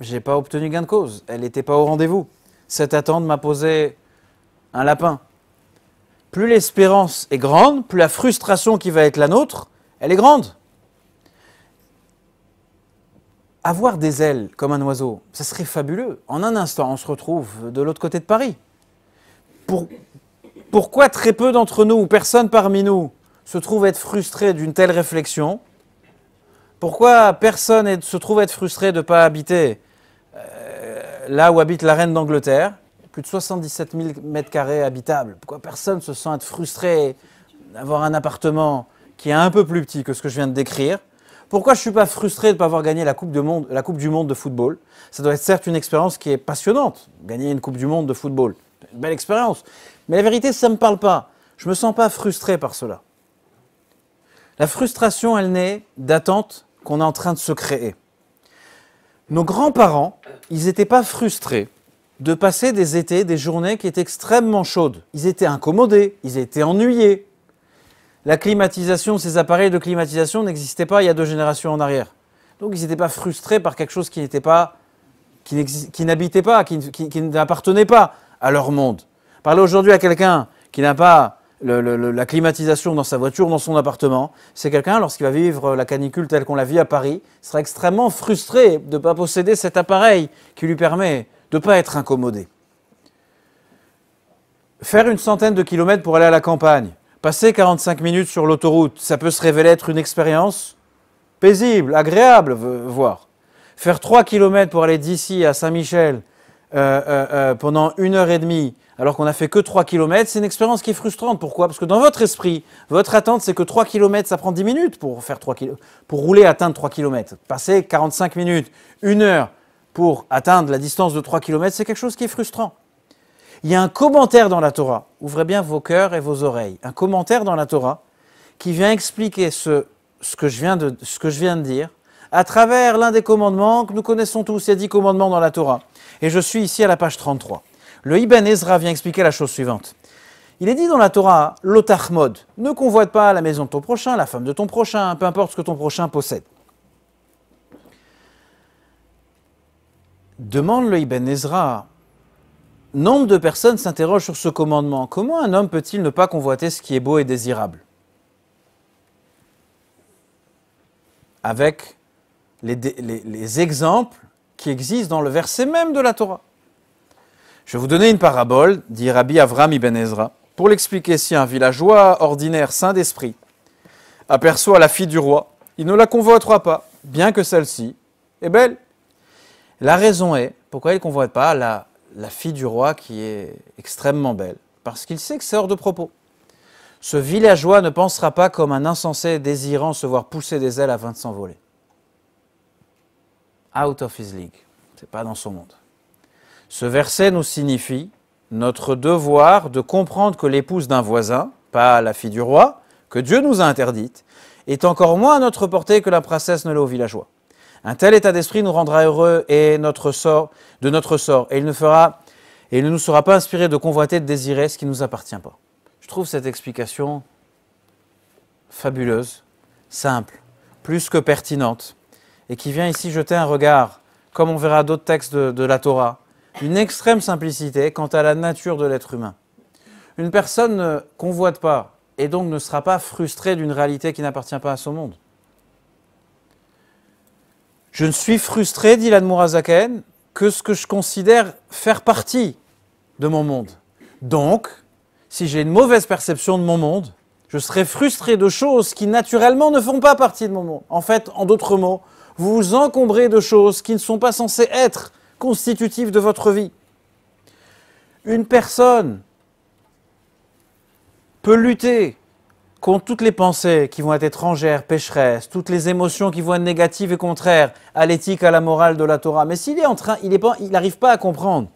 Speaker 1: j'ai pas obtenu gain de cause. Elle n'était pas au rendez-vous. Cette attente m'a posé un lapin plus l'espérance est grande, plus la frustration qui va être la nôtre, elle est grande. Avoir des ailes comme un oiseau, ça serait fabuleux. En un instant, on se retrouve de l'autre côté de Paris. pourquoi très peu d'entre nous, ou personne parmi nous, se trouve être frustré d'une telle réflexion Pourquoi personne se trouve être frustré de ne pas habiter euh, là où habite la reine d'Angleterre plus de 77 000 mètres carrés habitables. Pourquoi personne ne se sent être frustré d'avoir un appartement qui est un peu plus petit que ce que je viens de décrire Pourquoi je ne suis pas frustré de ne pas avoir gagné la coupe, du Monde de football Ça doit être certes une expérience qui est passionnante, gagner une Coupe du Monde de football. Une belle expérience. Mais la vérité, ça ne me parle pas. Je ne me sens pas frustré par cela. La frustration, elle naît d'attentes qu'on est en train de se créer. Nos grands-parents, ils n'étaient pas frustrés de passer des étés, des journées qui étaient extrêmement chaudes. Ils étaient incommodés, ils étaient ennuyés. La climatisation, ces appareils de climatisation n'existaient pas il y a deux générations en arrière. Donc ils n'étaient pas frustrés par quelque chose qui n'était pas, qui n'habitait pas, qui, n'appartenait pas à leur monde. Parler aujourd'hui à quelqu'un qui n'a pas la climatisation dans sa voiture, dans son appartement, c'est quelqu'un, lorsqu'il va vivre la canicule telle qu'on la vit à Paris, sera extrêmement frustré de ne pas posséder cet appareil qui lui permet de ne pas être incommodé. Faire une centaine de kilomètres pour aller à la campagne, passer 45 minutes sur l'autoroute, ça peut se révéler être une expérience paisible, agréable, voire. Faire 3 kilomètres pour aller d'ici à Saint-Michel euh, euh, euh, pendant une heure et demie, alors qu'on n'a fait que 3 kilomètres, c'est une expérience qui est frustrante. Pourquoi Parce que dans votre esprit, votre attente, c'est que 3 kilomètres, ça prend 10 minutes pour, faire 3 km, pour rouler, atteindre 3 kilomètres. Passer 45 minutes, une heure, pour atteindre la distance de 3 km, c'est quelque chose qui est frustrant. Il y a un commentaire dans la Torah, ouvrez bien vos cœurs et vos oreilles, un commentaire dans la Torah qui vient expliquer ce, que, je viens de, que je viens de dire à travers l'un des commandements que nous connaissons tous. Il y a 10 commandements dans la Torah. Et je suis ici à la page 33. Le Ibn Ezra vient expliquer la chose suivante. Il est dit dans la Torah, l'otachmod, ne convoite pas la maison de ton prochain, la femme de ton prochain, peu importe ce que ton prochain possède. Demande le Ibn Ezra. Nombre de personnes s'interrogent sur ce commandement. Comment un homme peut-il ne pas convoiter ce qui est beau et désirable Avec les, exemples qui existent dans le verset même de la Torah. Je vais vous donner une parabole, dit Rabbi Avram Ibn Ezra, pour l'expliquer si un villageois ordinaire, saint d'esprit, aperçoit la fille du roi, il ne la convoitera pas, bien que celle-ci est belle. La raison est, pourquoi il ne convoite pas la, fille du roi qui est extrêmement belle Parce qu'il sait que c'est hors de propos. Ce villageois ne pensera pas comme un insensé désirant se voir pousser des ailes afin de s'envoler. Out of his league. n'est pas dans son monde. Ce verset nous signifie notre devoir de comprendre que l'épouse d'un voisin, pas la fille du roi, que Dieu nous a interdite, est encore moins à notre portée que la princesse ne l'est au villageois. Un tel état d'esprit nous rendra heureux et notre sort, de notre sort, et il ne fera, et il ne nous sera pas inspiré de convoiter, de désirer ce qui ne nous appartient pas. Je trouve cette explication fabuleuse, simple, plus que pertinente, et qui vient ici jeter un regard, comme on verra d'autres textes de, de la Torah, une extrême simplicité quant à la nature de l'être humain. Une personne ne convoite pas et donc ne sera pas frustrée d'une réalité qui n'appartient pas à son monde. Je ne suis frustré, dit Mourazaken, que ce que je considère faire partie de mon monde. Donc, si j'ai une mauvaise perception de mon monde, je serai frustré de choses qui naturellement ne font pas partie de mon monde. En fait, en d'autres mots, vous vous encombrez de choses qui ne sont pas censées être constitutives de votre vie. Une personne peut lutter contre toutes les pensées qui vont être étrangères, pécheresses, toutes les émotions qui vont être négatives et contraires à l'éthique, à la morale de la Torah. Mais s'il est en train, il n'arrive pas, à comprendre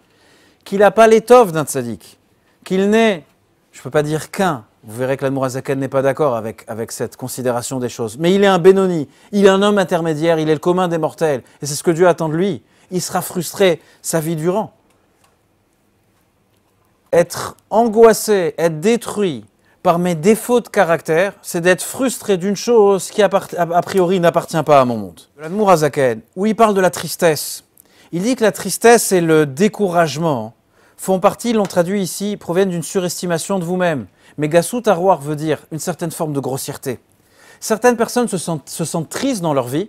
Speaker 1: qu'il n'a pas l'étoffe d'un tzaddik, qu'il n'est, je ne peux pas dire qu'un, vous verrez que Mourazakène n'est pas d'accord avec, avec cette considération des choses, mais il est un Benoni, il est un homme intermédiaire, il est le commun des mortels, et c'est ce que Dieu attend de lui. Il sera frustré sa vie durant. Être angoissé, être détruit, par mes défauts de caractère, c'est d'être frustré d'une chose qui a, priori n'appartient pas à mon monde. L'amour à où il parle de la tristesse. Il dit que la tristesse et le découragement font partie, l'ont traduit ici, proviennent d'une surestimation de vous-même. Mais Gassou Tarouar veut dire une certaine forme de grossièreté. Certaines personnes se sentent, tristes dans leur vie,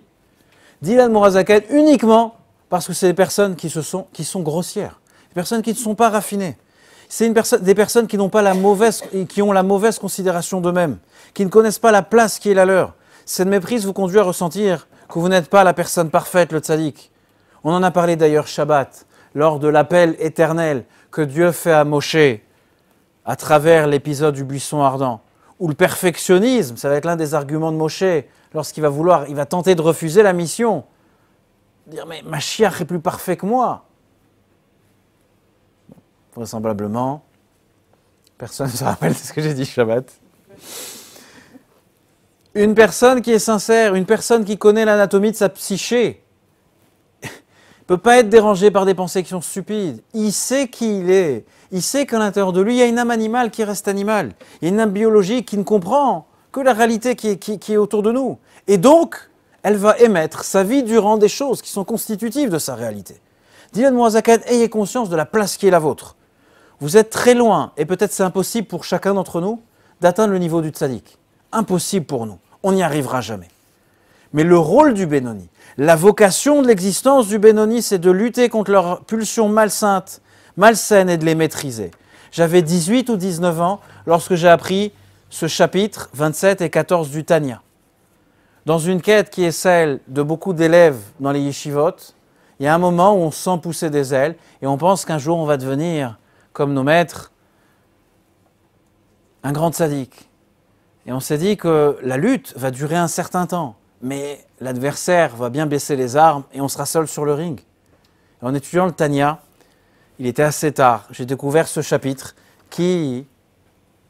Speaker 1: dit Zakhed, uniquement parce que c'est des personnes qui, sont, qui sont grossières, des personnes qui ne sont pas raffinées c'est des personnes qui n'ont pas la mauvaise, qui ont la mauvaise considération d'eux-mêmes, qui ne connaissent pas la place qui est la leur. Cette méprise vous conduit à ressentir que vous n'êtes pas la personne parfaite, le tzaddik. On en a parlé d'ailleurs Shabbat, lors de l'appel éternel que Dieu fait à Moshe à travers l'épisode du buisson ardent, où le perfectionnisme, ça va être l'un des arguments de Moshe, lorsqu'il va vouloir, il va tenter de refuser la mission. Dire, mais Machiach est plus parfait que moi vraisemblablement, personne ne se rappelle de ce que j'ai dit Shabbat. Une personne qui est sincère, une personne qui connaît l'anatomie de sa psyché, peut pas être dérangée par des pensées qui sont stupides. Il sait qui il est. Il sait qu'à l'intérieur de lui, il y a une âme animale qui reste animale. Il y a une âme biologique qui ne comprend que la réalité qui est, autour de nous. Et donc, elle va émettre sa vie durant des choses qui sont constitutives de sa réalité. Dylan Moazakad, ayez conscience de la place qui est la vôtre. Vous êtes très loin, et peut-être c'est impossible pour chacun d'entre nous, d'atteindre le niveau du tzaddik. Impossible pour nous. On n'y arrivera jamais. Mais le rôle du Benoni, la vocation de l'existence du Benoni, c'est de lutter contre leurs pulsions malsaines et de les maîtriser. J'avais 18 ou 19 ans lorsque j'ai appris ce chapitre 27 et 14 du Tania. Dans une quête qui est celle de beaucoup d'élèves dans les yeshivot, il y a un moment où on sent pousser des ailes et on pense qu'un jour on va devenir comme nos maîtres, un grand sadique. Et on s'est dit que la lutte va durer un certain temps, mais l'adversaire va bien baisser les armes et on sera seul sur le ring. en étudiant le Tania, il était assez tard, j'ai découvert ce chapitre qui,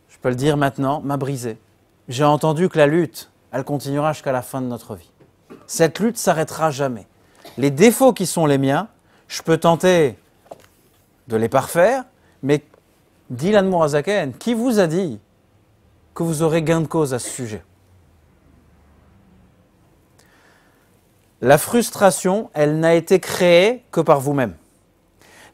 Speaker 1: je peux le dire maintenant, m'a brisé. J'ai entendu que la lutte, elle continuera jusqu'à la fin de notre vie. Cette lutte s'arrêtera jamais. Les défauts qui sont les miens, je peux tenter de les parfaire, mais Dylan Mourazaken, qui vous a dit que vous aurez gain de cause à ce sujet La frustration, elle n'a été créée que par vous-même.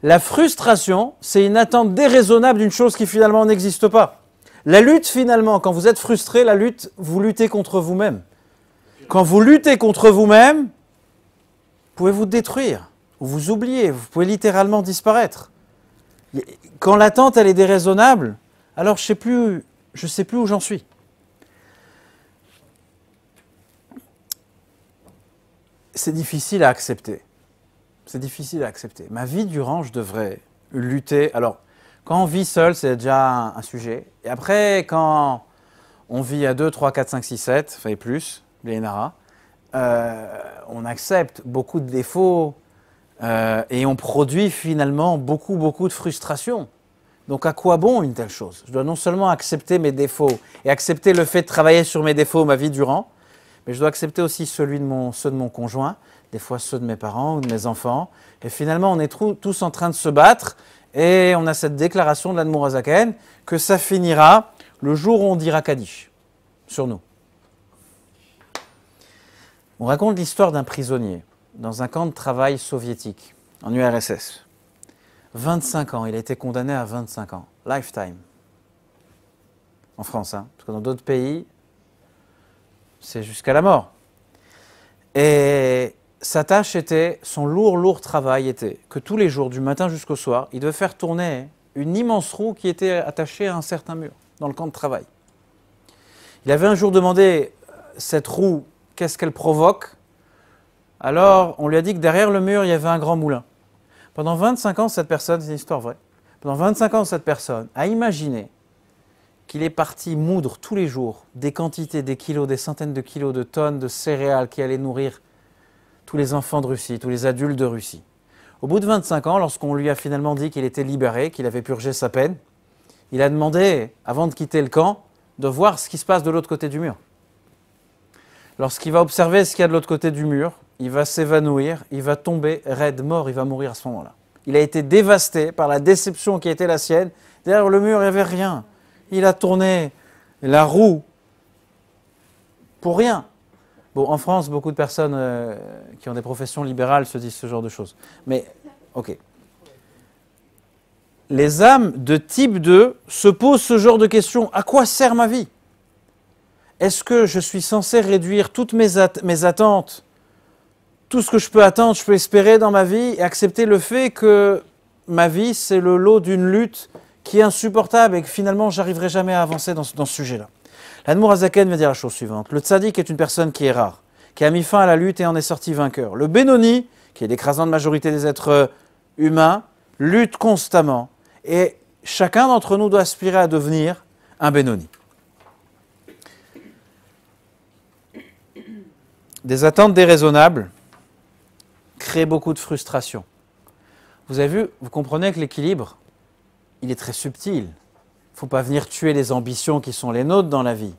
Speaker 1: La frustration, c'est une attente déraisonnable d'une chose qui finalement n'existe pas. La lutte finalement, quand vous êtes frustré, la lutte, vous luttez contre vous-même. Quand vous luttez contre vous-même, vous pouvez vous détruire, vous oublier, vous pouvez littéralement disparaître. Quand l'attente, elle est déraisonnable, alors je ne sais, plus, où j'en suis. C'est difficile à accepter. C'est difficile à accepter. Ma vie durant, je devrais lutter. Alors, quand on vit seul, c'est déjà un sujet. Et après, quand on vit à 2, 3, 4, 5, 6, 7, enfin et plus, les Nara, euh, on accepte beaucoup de défauts, euh, et on produit finalement beaucoup, beaucoup de frustration. Donc à quoi bon une telle chose Je dois non seulement accepter mes défauts et accepter le fait de travailler sur mes défauts ma vie durant, mais je dois accepter aussi celui de ceux de mon conjoint, des fois ceux de mes parents ou de mes enfants. Et finalement, on est tous en train de se battre et on a cette déclaration de Zaken que ça finira le jour où on dira Kaddish sur nous. On raconte l'histoire d'un prisonnier dans un camp de travail soviétique, en URSS. 25 ans, il a été condamné à 25 ans, lifetime. En France, hein, parce que dans d'autres pays, c'est jusqu'à la mort. Et sa tâche était, son lourd, lourd travail était que tous les jours, du matin jusqu'au soir, il devait faire tourner une immense roue qui était attachée à un certain mur dans le camp de travail. Il avait un jour demandé euh, cette roue, qu'est-ce qu'elle provoque alors, on lui a dit que derrière le mur, il y avait un grand moulin. Pendant 25 ans, cette personne, c'est une histoire vraie, pendant 25 ans, cette personne a imaginé qu'il est parti moudre tous les jours des quantités, des kilos, des centaines de kilos, de tonnes de céréales qui allaient nourrir tous les enfants de Russie, tous les adultes de Russie. Au bout de 25 ans, lorsqu'on lui a finalement dit qu'il était libéré, qu'il avait purgé sa peine, il a demandé, avant de quitter le camp, de voir ce qui se passe de l'autre côté du mur. Lorsqu'il va observer ce qu'il y a de l'autre côté du mur, il va s'évanouir, il va tomber raide mort, il va mourir à ce moment-là. Il a été dévasté par la déception qui était la sienne. Derrière le mur, il n'y avait rien. Il a tourné la roue pour rien. Bon, en France, beaucoup de personnes euh, qui ont des professions libérales se disent ce genre de choses. Mais, ok. Les âmes de type 2 se posent ce genre de questions. À quoi sert ma vie Est-ce que je suis censé réduire toutes mes, mes attentes tout ce que je peux attendre, je peux espérer dans ma vie et accepter le fait que ma vie, c'est le lot d'une lutte qui est insupportable et que finalement, j'arriverai jamais à avancer dans ce, sujet-là. L'Anmour Azaken va dire la chose suivante. Le tzaddik est une personne qui est rare, qui a mis fin à la lutte et en est sorti vainqueur. Le bénoni, qui est l'écrasante majorité des êtres humains, lutte constamment. Et chacun d'entre nous doit aspirer à devenir un bénoni. Des attentes déraisonnables crée beaucoup de frustration. Vous avez vu, vous comprenez que l'équilibre, il est très subtil. Il ne faut pas venir tuer les ambitions qui sont les nôtres dans la vie.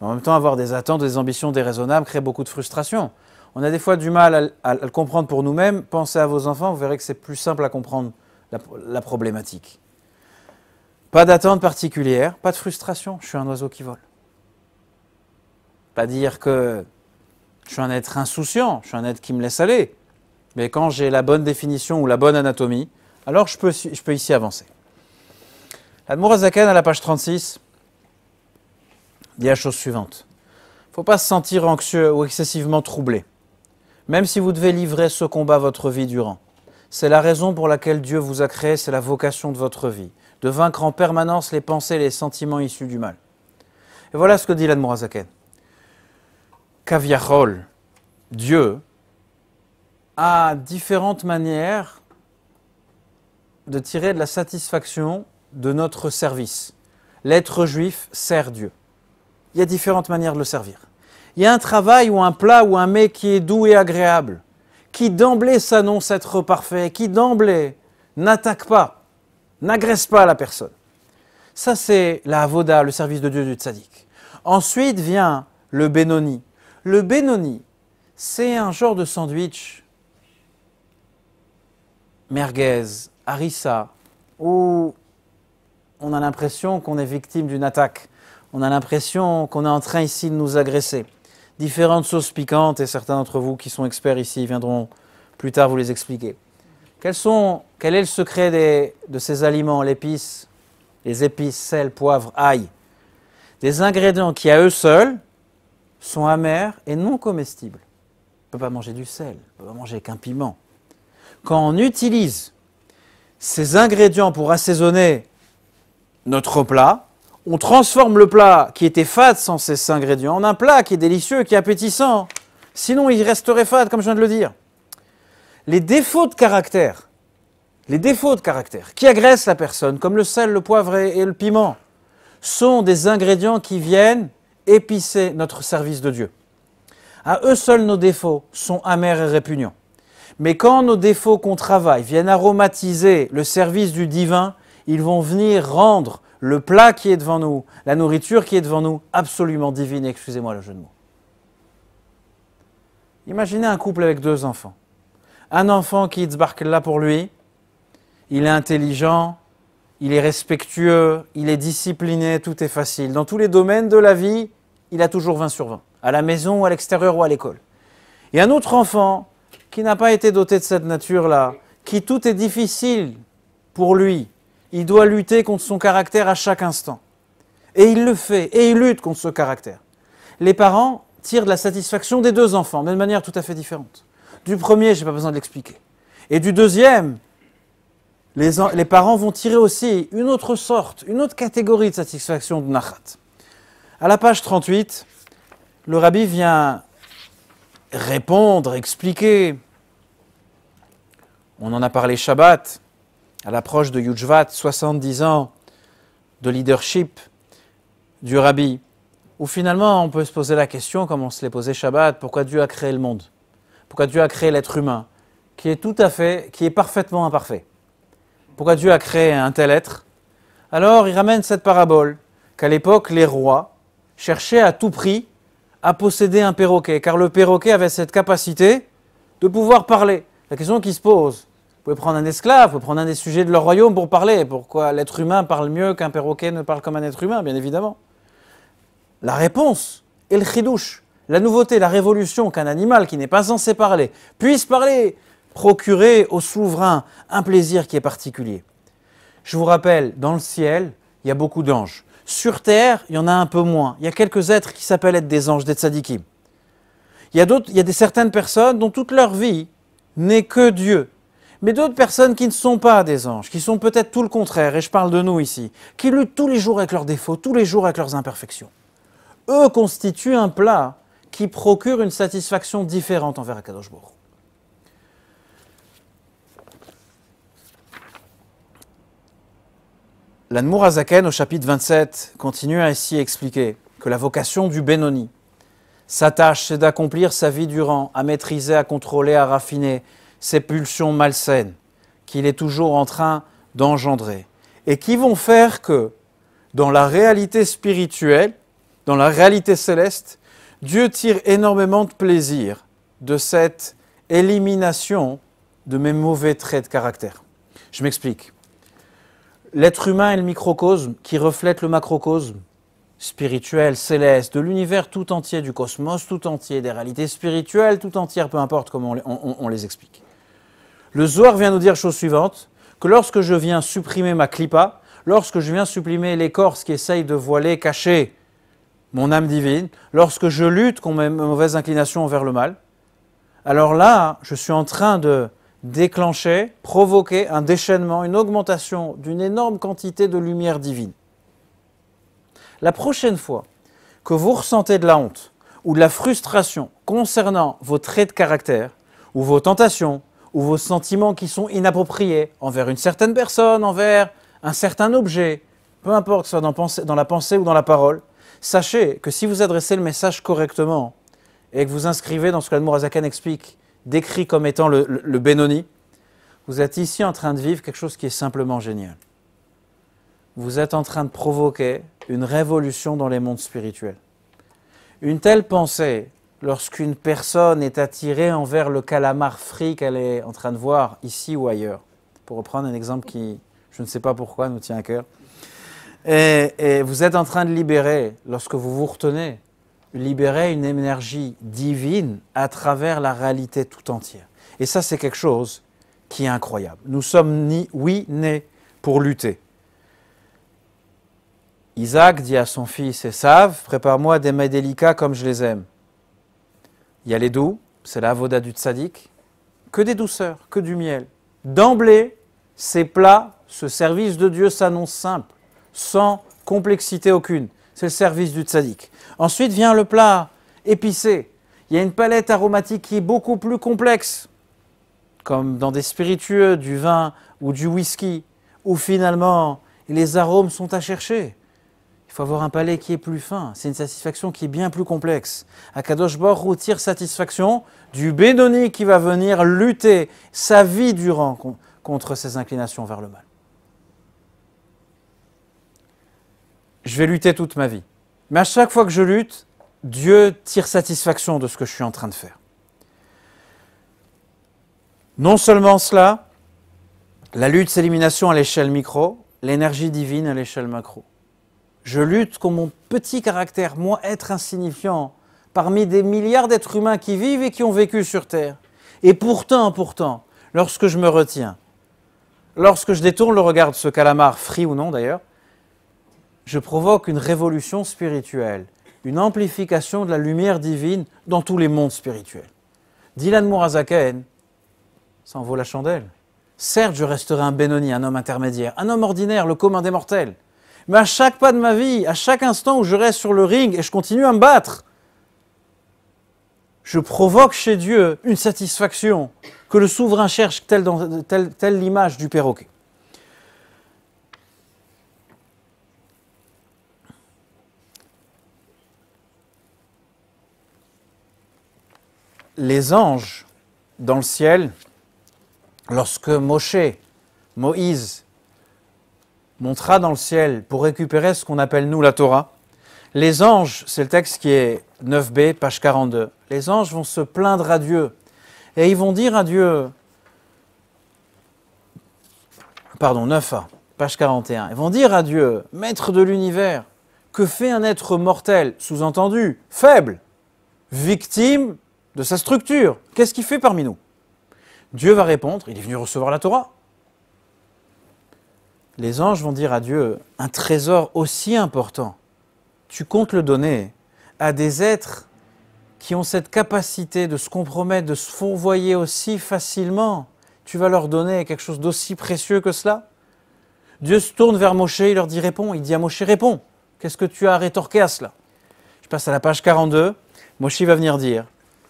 Speaker 1: Mais en même temps, avoir des attentes, des ambitions déraisonnables crée beaucoup de frustration. On a des fois du mal à, le comprendre pour nous-mêmes. Pensez à vos enfants, vous verrez que c'est plus simple à comprendre la problématique. Pas d'attente particulière, pas de frustration. Je suis un oiseau qui vole. Pas dire que je suis un être insouciant, je suis un être qui me laisse aller mais quand j'ai la bonne définition ou la bonne anatomie, alors je peux, ici avancer. Admorazaken, à la page 36, dit la chose suivante. Il ne faut pas se sentir anxieux ou excessivement troublé, même si vous devez livrer ce combat votre vie durant. C'est la raison pour laquelle Dieu vous a créé, c'est la vocation de votre vie, de vaincre en permanence les pensées et les sentiments issus du mal. Et voilà ce que dit l'Admorazaken. Kaviachol, Dieu à différentes manières de tirer de la satisfaction de notre service. L'être juif sert Dieu. Il y a différentes manières de le servir. Il y a un travail ou un plat ou un mec qui est doux et agréable, qui d'emblée s'annonce être parfait, qui d'emblée n'attaque pas, n'agresse pas la personne. Ça, c'est la voda, le service de Dieu du tzaddik. Ensuite vient le Benoni. Le Benoni, c'est un genre de sandwich merguez, harissa, où on a l'impression qu'on est victime d'une attaque. On a l'impression qu'on est en train ici de nous agresser. Différentes sauces piquantes, et certains d'entre vous qui sont experts ici viendront plus tard vous les expliquer. quel est le secret de ces aliments, l'épice, les épices, sel, poivre, ail Des ingrédients qui à eux seuls sont amers et non comestibles. On ne peut pas manger du sel, on ne peut pas manger qu'un piment quand on utilise ces ingrédients pour assaisonner notre plat, on transforme le plat qui était fade sans ces ingrédients en un plat qui est délicieux, qui est appétissant. Sinon, il resterait fade, comme je viens de le dire. Les défauts de caractère, les défauts de caractère qui agressent la personne, comme le sel, le poivre et, le piment, sont des ingrédients qui viennent épicer notre service de Dieu. À eux seuls, nos défauts sont amers et répugnants. Mais quand nos défauts qu'on travaille viennent aromatiser le service du divin, ils vont venir rendre le plat qui est devant nous, la nourriture qui est devant nous, absolument divine. Excusez-moi le jeu de mots. Imaginez un couple avec deux enfants. Un enfant qui débarque là pour lui, il est intelligent, il est respectueux, il est discipliné, tout est facile. Dans tous les domaines de la vie, il a toujours 20 sur 20, à la maison, à l'extérieur ou à l'école. Et un autre enfant qui n'a pas été doté de cette nature-là, qui tout est difficile pour lui, il doit lutter contre son caractère à chaque instant. Et il le fait, et il lutte contre ce caractère. Les parents tirent de la satisfaction des deux enfants, mais de manière tout à fait différente. Du premier, je n'ai pas besoin de l'expliquer. Et du deuxième, les, parents vont tirer aussi une autre sorte, une autre catégorie de satisfaction de Nahat. À la page 38, le rabbi vient répondre, expliquer on en a parlé Shabbat, à l'approche de Yujvat, 70 ans de leadership du rabbi, où finalement on peut se poser la question, comme on se l'est posé Shabbat, pourquoi Dieu a créé le monde Pourquoi Dieu a créé l'être humain, qui est tout à fait, qui est parfaitement imparfait Pourquoi Dieu a créé un tel être Alors il ramène cette parabole qu'à l'époque les rois cherchaient à tout prix à posséder un perroquet, car le perroquet avait cette capacité de pouvoir parler. La question qui se pose, vous pouvez prendre un esclave, vous pouvez prendre un des sujets de leur royaume pour parler. Pourquoi l'être humain parle mieux qu'un perroquet ne parle comme un être humain, bien évidemment La réponse est le chidouche. La nouveauté, la révolution qu'un animal qui n'est pas censé parler puisse parler, procurer au souverain un plaisir qui est particulier. Je vous rappelle, dans le ciel, il y a beaucoup d'anges. Sur terre, il y en a un peu moins. Il y a quelques êtres qui s'appellent être des anges, des tzadikim. Il y a, il y a des, certaines personnes dont toute leur vie n'est que Dieu, mais d'autres personnes qui ne sont pas des anges, qui sont peut-être tout le contraire, et je parle de nous ici, qui luttent tous les jours avec leurs défauts, tous les jours avec leurs imperfections, eux constituent un plat qui procure une satisfaction différente envers Akadoshbourg. L'Anmour Azaken, au chapitre 27, continue à expliquer que la vocation du Benoni, sa tâche, c'est d'accomplir sa vie durant, à maîtriser, à contrôler, à raffiner, ces pulsions malsaines qu'il est toujours en train d'engendrer et qui vont faire que dans la réalité spirituelle, dans la réalité céleste, Dieu tire énormément de plaisir de cette élimination de mes mauvais traits de caractère. Je m'explique. L'être humain est le microcosme qui reflète le macrocosme spirituel, céleste, de l'univers tout entier, du cosmos tout entier, des réalités spirituelles tout entières, peu importe comment on, on les explique. Le Zohar vient nous dire chose suivante, que lorsque je viens supprimer ma clipa, lorsque je viens supprimer l'écorce qui essaye de voiler, cacher mon âme divine, lorsque je lutte contre mes mauvaises inclinations vers le mal, alors là, je suis en train de déclencher, provoquer un déchaînement, une augmentation d'une énorme quantité de lumière divine. La prochaine fois que vous ressentez de la honte ou de la frustration concernant vos traits de caractère, ou vos tentations, ou vos sentiments qui sont inappropriés envers une certaine personne, envers un certain objet, peu importe soit dans, la pensée ou dans la parole, sachez que si vous adressez le message correctement et que vous inscrivez dans ce que Mourazakan explique, décrit comme étant le, Benoni, vous êtes ici en train de vivre quelque chose qui est simplement génial. Vous êtes en train de provoquer une révolution dans les mondes spirituels. Une telle pensée lorsqu'une personne est attirée envers le calamar frit qu'elle est en train de voir ici ou ailleurs. Pour reprendre un exemple qui, je ne sais pas pourquoi, nous tient à cœur. Et, vous êtes en train de libérer, lorsque vous vous retenez, libérer une énergie divine à travers la réalité tout entière. Et ça, c'est quelque chose qui est incroyable. Nous sommes ni oui nés pour lutter. Isaac dit à son fils Esav, prépare-moi des mets délicats comme je les aime. Il y a les doux, c'est la voda du tzaddik. Que des douceurs, que du miel. D'emblée, ces plats, ce service de Dieu s'annonce simple, sans complexité aucune. C'est le service du tzaddik. Ensuite vient le plat épicé. Il y a une palette aromatique qui est beaucoup plus complexe, comme dans des spiritueux, du vin ou du whisky, où finalement les arômes sont à chercher faut avoir un palais qui est plus fin. C'est une satisfaction qui est bien plus complexe. Akadosh Borou tire satisfaction du Bédoni qui va venir lutter sa vie durant contre ses inclinations vers le mal. Je vais lutter toute ma vie. Mais à chaque fois que je lutte, Dieu tire satisfaction de ce que je suis en train de faire. Non seulement cela, la lutte, c'est à l'échelle micro, l'énergie divine à l'échelle macro. Je lutte contre mon petit caractère, moi être insignifiant, parmi des milliards d'êtres humains qui vivent et qui ont vécu sur Terre. Et pourtant, pourtant, lorsque je me retiens, lorsque je détourne le regard de ce calamar, frit ou non d'ailleurs, je provoque une révolution spirituelle, une amplification de la lumière divine dans tous les mondes spirituels. Dylan Mourazakaen, ça en vaut la chandelle. Certes, je resterai un Benoni, un homme intermédiaire, un homme ordinaire, le commun des mortels. Mais à chaque pas de ma vie, à chaque instant où je reste sur le ring et je continue à me battre, je provoque chez Dieu une satisfaction que le souverain cherche telle, dans, l'image du perroquet. Les anges dans le ciel, lorsque Moshe, Moïse montera dans le ciel pour récupérer ce qu'on appelle nous la Torah, les anges, c'est le texte qui est 9b, page 42, les anges vont se plaindre à Dieu et ils vont dire à Dieu, pardon, 9a, page 41, ils vont dire à Dieu, Maître de l'univers, que fait un être mortel, sous-entendu, faible, victime de sa structure Qu'est-ce qu'il fait parmi nous Dieu va répondre, il est venu recevoir la Torah les anges vont dire à Dieu, un trésor aussi important, tu comptes le donner à des êtres qui ont cette capacité de se compromettre, de se fourvoyer aussi facilement, tu vas leur donner quelque chose d'aussi précieux que cela Dieu se tourne vers Moshe, il leur dit réponds. Il dit à Moshe réponds. Qu'est-ce que tu as à rétorquer à cela Je passe à la page 42. Moshe va venir dire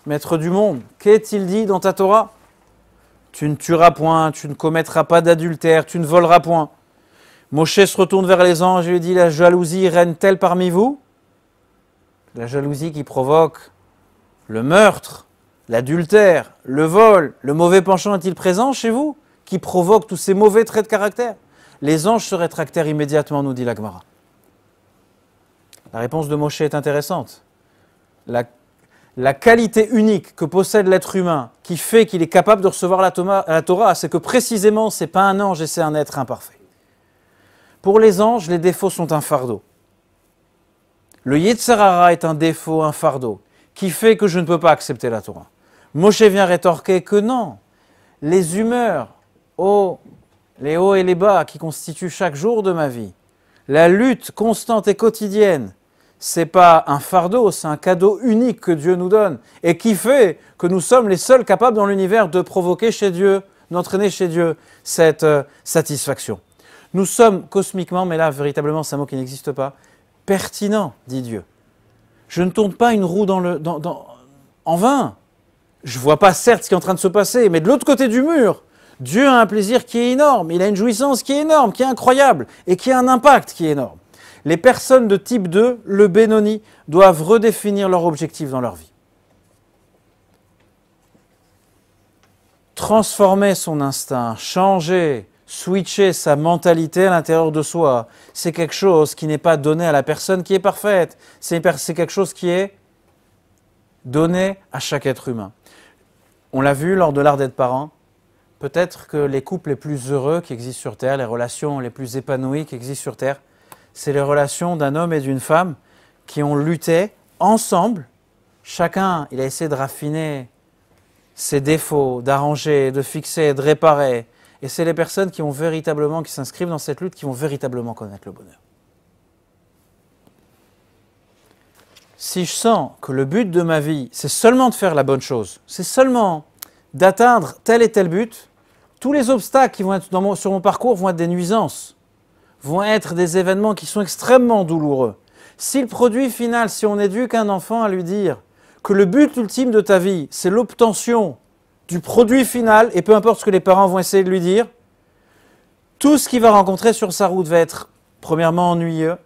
Speaker 1: Maître du monde, qu'est-il dit dans ta Torah Tu ne tueras point, tu ne commettras pas d'adultère, tu ne voleras point. Moshe se retourne vers les anges et lui dit La jalousie règne-t-elle parmi vous La jalousie qui provoque le meurtre, l'adultère, le vol, le mauvais penchant est-il présent chez vous Qui provoque tous ces mauvais traits de caractère Les anges se rétractèrent immédiatement, nous dit l'agmara. La réponse de Moshe est intéressante. La, qualité unique que possède l'être humain qui fait qu'il est capable de recevoir la, la Torah, c'est que précisément, ce n'est pas un ange et c'est un être imparfait. Pour les anges, les défauts sont un fardeau. Le Yitzhara est un défaut, un fardeau, qui fait que je ne peux pas accepter la Torah. Moshe vient rétorquer que non, les humeurs, les hauts et les bas qui constituent chaque jour de ma vie, la lutte constante et quotidienne, c'est pas un fardeau, c'est un cadeau unique que Dieu nous donne et qui fait que nous sommes les seuls capables dans l'univers de provoquer chez Dieu, d'entraîner chez Dieu cette euh, satisfaction. Nous sommes cosmiquement, mais là véritablement c'est un mot qui n'existe pas, pertinent, dit Dieu. Je ne tourne pas une roue dans le, en vain. Je ne vois pas certes ce qui est en train de se passer, mais de l'autre côté du mur, Dieu a un plaisir qui est énorme, il a une jouissance qui est énorme, qui est incroyable, et qui a un impact qui est énorme. Les personnes de type 2, le Benoni, doivent redéfinir leur objectif dans leur vie. Transformer son instinct, changer, switcher sa mentalité à l'intérieur de soi. C'est quelque chose qui n'est pas donné à la personne qui est parfaite. C'est quelque chose qui est donné à chaque être humain. On l'a vu lors de l'art d'être parent. Peut-être que les couples les plus heureux qui existent sur Terre, les relations les plus épanouies qui existent sur Terre, c'est les relations d'un homme et d'une femme qui ont lutté ensemble. Chacun, il a essayé de raffiner ses défauts, d'arranger, de fixer, de réparer et c'est les personnes qui ont véritablement, qui s'inscrivent dans cette lutte, qui vont véritablement connaître le bonheur. Si je sens que le but de ma vie, c'est seulement de faire la bonne chose, c'est seulement d'atteindre tel et tel but, tous les obstacles qui vont être sur mon parcours vont être des nuisances, vont être des événements qui sont extrêmement douloureux. Si le produit final, si on éduque un enfant à lui dire que le but ultime de ta vie, c'est l'obtention du produit final, et peu importe ce que les parents vont essayer de lui dire, tout ce qu'il va rencontrer sur sa route va être premièrement ennuyeux,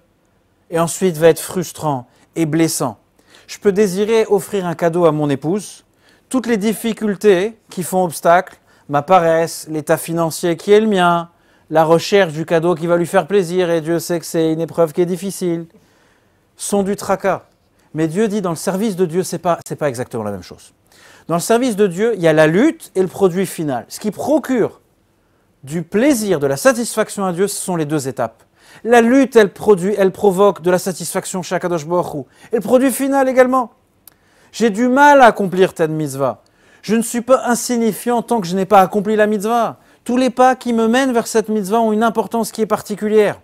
Speaker 1: et ensuite va être frustrant et blessant. Je peux désirer offrir un cadeau à mon épouse. Toutes les difficultés qui font obstacle, ma paresse, l'état financier qui est le mien, la recherche du cadeau qui va lui faire plaisir, et Dieu sait que c'est une épreuve qui est difficile, sont du tracas. Mais Dieu dit dans le service de Dieu, c'est n'est pas, pas exactement la même chose. Dans le service de Dieu, il y a la lutte et le produit final. Ce qui procure du plaisir, de la satisfaction à Dieu, ce sont les deux étapes. La lutte, elle produit, elle provoque de la satisfaction chez Akadosh Et le produit final également. J'ai du mal à accomplir cette mitzvah. Je ne suis pas insignifiant tant que je n'ai pas accompli la mitzvah. Tous les pas qui me mènent vers cette mitzvah ont une importance qui est particulière.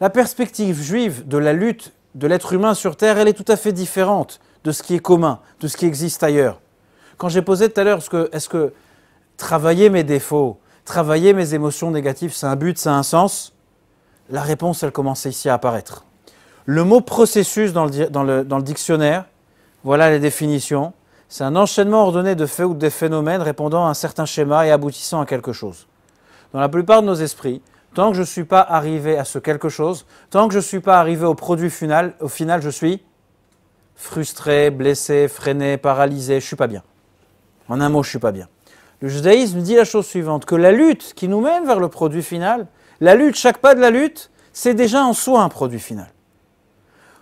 Speaker 1: La perspective juive de la lutte de l'être humain sur Terre, elle est tout à fait différente de ce qui est commun, de ce qui existe ailleurs. Quand j'ai posé tout à l'heure, est-ce que, travailler mes défauts, travailler mes émotions négatives, c'est un but, c'est un sens La réponse, elle commençait ici à apparaître. Le mot processus dans le, dans le dictionnaire, voilà les définitions. C'est un enchaînement ordonné de faits ou de phénomènes répondant à un certain schéma et aboutissant à quelque chose. Dans la plupart de nos esprits, tant que je ne suis pas arrivé à ce quelque chose, tant que je ne suis pas arrivé au produit final, au final, je suis frustré, blessé, freiné, paralysé, je ne suis pas bien. En un mot, je suis pas bien. Le judaïsme dit la chose suivante, que la lutte qui nous mène vers le produit final, la lutte, chaque pas de la lutte, c'est déjà en soi un produit final.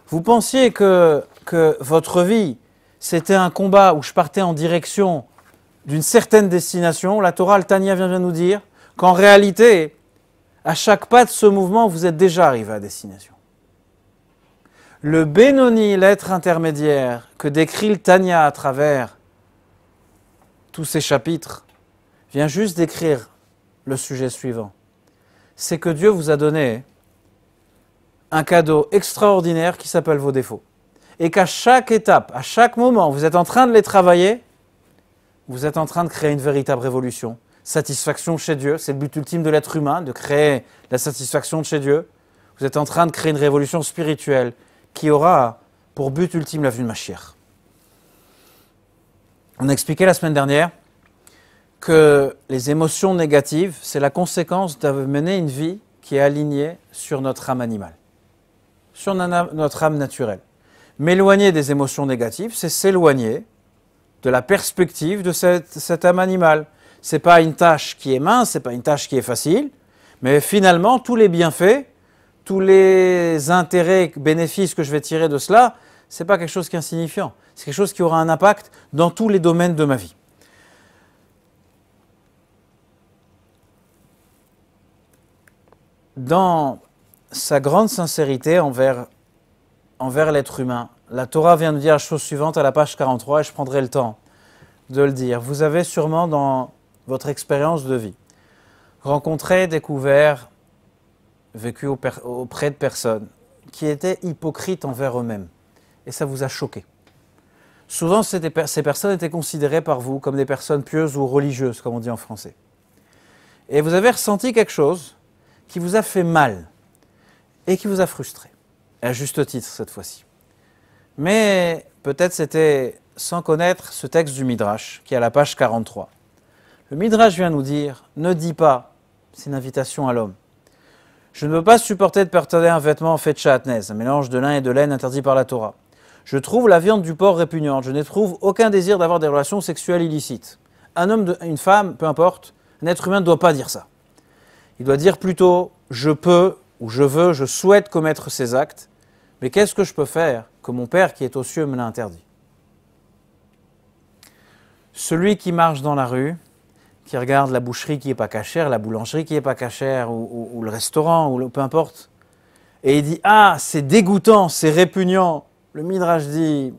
Speaker 1: Vous pensiez que, que votre vie, c'était un combat où je partais en direction d'une certaine destination, la Torah, le Tania vient de nous dire qu'en réalité, à chaque pas de ce mouvement, vous êtes déjà arrivé à destination. Le Benoni, l'être intermédiaire que décrit le Tania à travers tous ces chapitres vient juste d'écrire le sujet suivant. C'est que Dieu vous a donné un cadeau extraordinaire qui s'appelle vos défauts. Et qu'à chaque étape, à chaque moment, vous êtes en train de les travailler, vous êtes en train de créer une véritable révolution. Satisfaction chez Dieu, c'est le but ultime de l'être humain, de créer la satisfaction de chez Dieu. Vous êtes en train de créer une révolution spirituelle qui aura pour but ultime la vue de ma chère. On a expliqué la semaine dernière que les émotions négatives, c'est la conséquence d'avoir mené une vie qui est alignée sur notre âme animale, sur notre âme naturelle. M'éloigner des émotions négatives, c'est s'éloigner de la perspective de cette, âme animale. Ce n'est pas une tâche qui est mince, ce n'est pas une tâche qui est facile, mais finalement, tous les bienfaits, tous les intérêts, bénéfices que je vais tirer de cela, ce n'est pas quelque chose qui est insignifiant. C'est quelque chose qui aura un impact dans tous les domaines de ma vie. Dans sa grande sincérité envers, envers l'être humain, la Torah vient de dire la chose suivante à la page 43, et je prendrai le temps de le dire. Vous avez sûrement dans votre expérience de vie rencontré, découvert, vécu auprès de personnes qui étaient hypocrites envers eux-mêmes. Et ça vous a choqué. Souvent, ces personnes étaient considérées par vous comme des personnes pieuses ou religieuses, comme on dit en français. Et vous avez ressenti quelque chose qui vous a fait mal et qui vous a frustré, à juste titre cette fois-ci. Mais peut-être c'était sans connaître ce texte du Midrash, qui est à la page 43. Le Midrash vient nous dire, ne dis pas, c'est une invitation à l'homme. Je ne peux pas supporter de porter un vêtement fait de chatnez, un mélange de lin et de laine interdit par la Torah. Je trouve la viande du porc répugnante. Je trouvé aucun désir d'avoir des relations sexuelles illicites. Un homme, une femme, peu importe, un être humain ne doit pas dire ça. Il doit dire plutôt je peux ou je veux, je souhaite commettre ces actes, mais qu'est-ce que je peux faire que mon Père qui est aux cieux me l'a interdit Celui qui marche dans la rue, qui regarde la boucherie qui n'est pas cachère, la boulangerie qui n'est pas cachère, ou, le restaurant, ou peu importe, et il dit Ah, c'est dégoûtant, c'est répugnant, le Midrash dit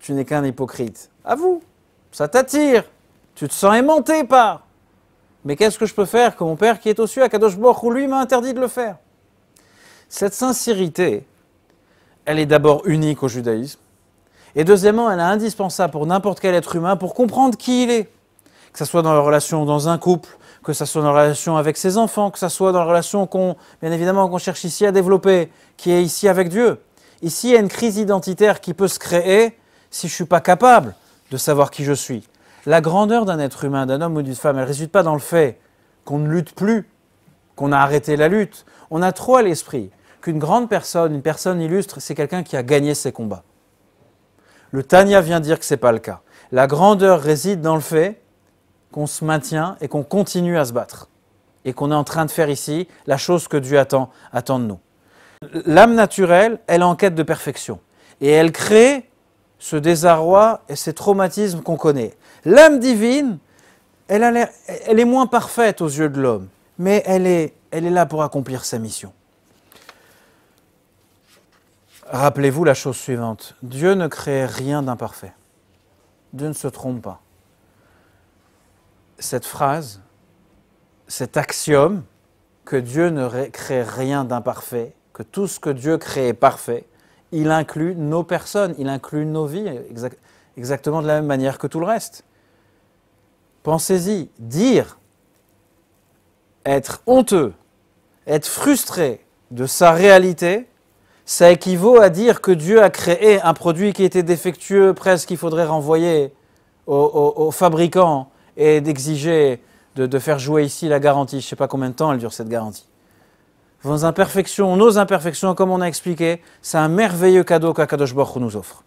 Speaker 1: Tu n'es qu'un hypocrite. À vous, ça t'attire. Tu te sens aimanté par. Mais qu'est-ce que je peux faire que mon Père qui est au-dessus à Kadosh lui m'a interdit de le faire Cette sincérité, elle est d'abord unique au judaïsme. Et deuxièmement, elle est indispensable pour n'importe quel être humain pour comprendre qui il est. Que ce soit dans la relation dans un couple, que ce soit dans la relation avec ses enfants, que ce soit dans la relation qu'on, bien évidemment, qu'on cherche ici à développer, qui est ici avec Dieu. Ici, il y a une crise identitaire qui peut se créer si je ne suis pas capable de savoir qui je suis. La grandeur d'un être humain, d'un homme ou d'une femme, elle ne résulte pas dans le fait qu'on ne lutte plus, qu'on a arrêté la lutte. On a trop à l'esprit qu'une grande personne, une personne illustre, c'est quelqu'un qui a gagné ses combats. Le Tania vient dire que ce n'est pas le cas. La grandeur réside dans le fait qu'on se maintient et qu'on continue à se battre. Et qu'on est en train de faire ici la chose que Dieu attend, attend de nous. L'âme naturelle, elle est en quête de perfection. Et elle crée ce désarroi et ces traumatismes qu'on connaît. L'âme divine, elle, est moins parfaite aux yeux de l'homme, mais elle est là pour accomplir sa mission. Rappelez-vous la chose suivante. Dieu ne crée rien d'imparfait. Dieu ne se trompe pas. Cette phrase, cet axiome que Dieu ne crée rien d'imparfait, que tout ce que Dieu crée est parfait, il inclut nos personnes, il inclut nos vies, exactement de la même manière que tout le reste. Pensez-y, dire, être honteux, être frustré de sa réalité, ça équivaut à dire que Dieu a créé un produit qui était défectueux, presque qu'il faudrait renvoyer aux, fabricants et d'exiger de, de, faire jouer ici la garantie. Je ne sais pas combien de temps elle dure cette garantie vos imperfections, nos imperfections, comme on a expliqué, c'est un merveilleux cadeau qu'Akadosh Baruch nous offre.